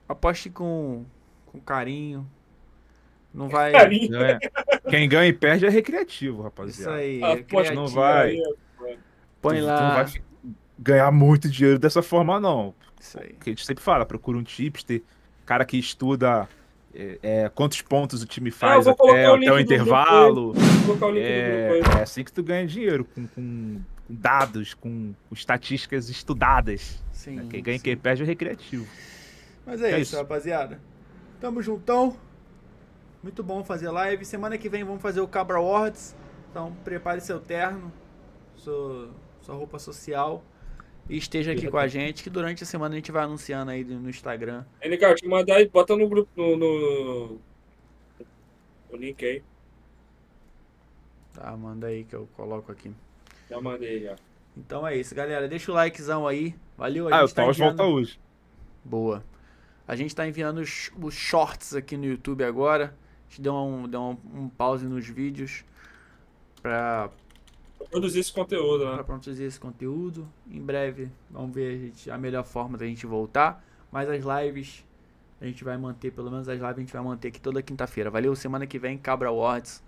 Aposte com. Com carinho. Não vai. Carinho. É. Quem ganha e perde é recreativo, rapaziada. Isso aí. Aposte é não vai. É, Põe tu, lá. Tu não vai ganhar muito dinheiro dessa forma, não. Isso aí. Porque a gente sempre fala, procura um tipster, cara que estuda é, é, quantos pontos o time é, faz até, até o intervalo. é, é, assim que tu ganha dinheiro, com, com dados, com, com, estatísticas estudadas. Sim, né? Quem ganha sim. quem perde é recreativo. Mas é, é isso, isso, rapaziada. Tamo juntão. Muito bom fazer live. Semana que vem vamos fazer o Cabra Awards. Então prepare seu terno, sua, sua roupa social esteja aqui com a gente, que durante a semana a gente vai anunciando aí no Instagram. NK, te mandar aí, bota no grupo, no, no, link aí. Tá, manda aí que eu coloco aqui. Já mandei já. Então é isso, galera. Deixa o likezão aí. Valeu, ah, gente. Ah, o tá enviando... volta hoje. Boa. A gente tá enviando os, os, shorts aqui no YouTube agora. A gente deu um, deu um, um pause nos vídeos pra, produzir esse conteúdo, né? Pra produzir esse conteúdo. Em breve, vamos ver a, gente, a melhor forma da gente voltar. Mas as lives, a gente vai manter, pelo menos as lives a gente vai manter aqui toda quinta-feira. Valeu, semana que vem, Cabra Awards.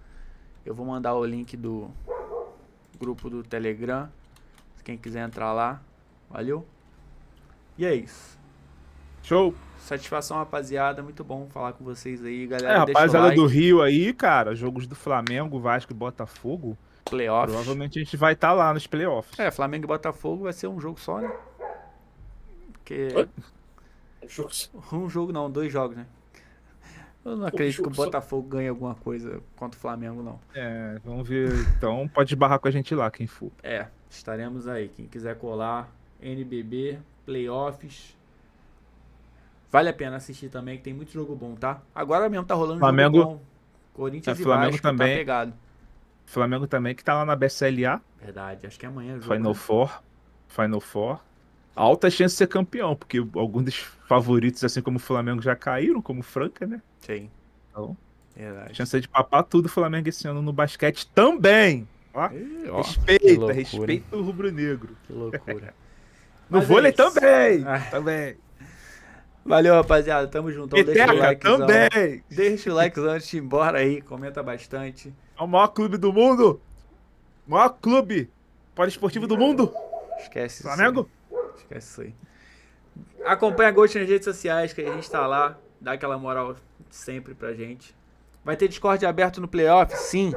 Eu vou mandar o link do grupo do Telegram. Quem quiser entrar lá. Valeu. E é isso. Show. Satisfação, rapaziada. Muito bom falar com vocês aí, galera. É, rapaziada like. do Rio aí, cara. Jogos do Flamengo, Vasco e Botafogo. Playoffs. Provavelmente a gente vai estar tá lá nos playoffs. É, Flamengo e Botafogo vai ser um jogo só, né? Porque. Um jogo não, dois jogos, né? Eu não acredito que o Botafogo ganhe alguma coisa contra o Flamengo, não. É, vamos ver. Então pode barrar com a gente lá, quem for. É, estaremos aí. Quem quiser colar, NBB, playoffs. Vale a pena assistir também, que tem muito jogo bom, tá? Agora mesmo tá rolando Flamengo... jogo bom. Corinthians é, e Flamengo Vasco tá também. tá pegado. Flamengo também, que tá lá na BCLA. Verdade, acho que amanhã vai é jogo. Né? Final né? Four. Final Four. Alta chance de ser campeão, porque alguns dos favoritos, assim como o Flamengo, já caíram, como o Franca, né? Sim. Então, Verdade. chance de papar tudo o Flamengo esse ano no basquete também. Ó, Ih, ó, respeita, respeita o rubro-negro. Que loucura. no Mas é vôlei é também. Ah. Também. Valeu, rapaziada. Tamo junto. Então, deixa o like. Também. Deixa o like antes de ir embora aí. Comenta bastante. É o maior clube do mundo! O maior clube poliesportivo do mundo! Esquece Flamengo? isso. Flamengo? Esquece isso aí. Acompanha a Gold nas redes sociais, que a gente tá lá. Dá aquela moral sempre pra gente. Vai ter Discord aberto no playoff? Sim.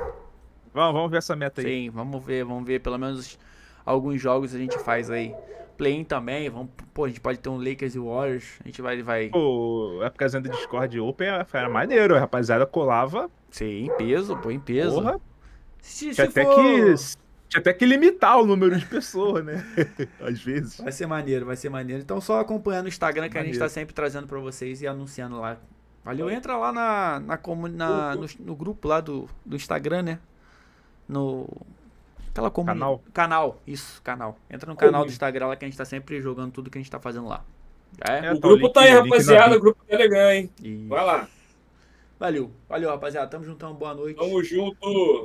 Vamos, vamos ver essa meta aí. Sim, vamos ver, vamos ver. Pelo menos alguns jogos a gente faz aí. Play-in também, vamos, pô, a gente pode ter um Lakers e Warriors, a gente vai... vai... Pô, é a épocazinha do Discord Open era é, é maneiro, a rapaziada colava Sim, em peso, pô, em peso. Porra. Se, se até for... que tinha até que limitar o número de pessoas, né? Às vezes. Vai ser maneiro, vai ser maneiro. Então só acompanhando no Instagram que maneiro. a gente tá sempre trazendo para vocês e anunciando lá. Valeu, entra lá na, na, na no, no, grupo lá do, do Instagram, né? No. Aquela comun... Canal. Canal, isso, canal. Entra no canal do Instagram lá que a gente tá sempre jogando tudo que a gente tá fazendo lá. É? É, o tá grupo tá o link, tá aí, rapaziada. O grupo Telegram, tá hein? Isso. Vai lá. Valeu, valeu, rapaziada. Tamo juntão, boa noite. Tamo junto.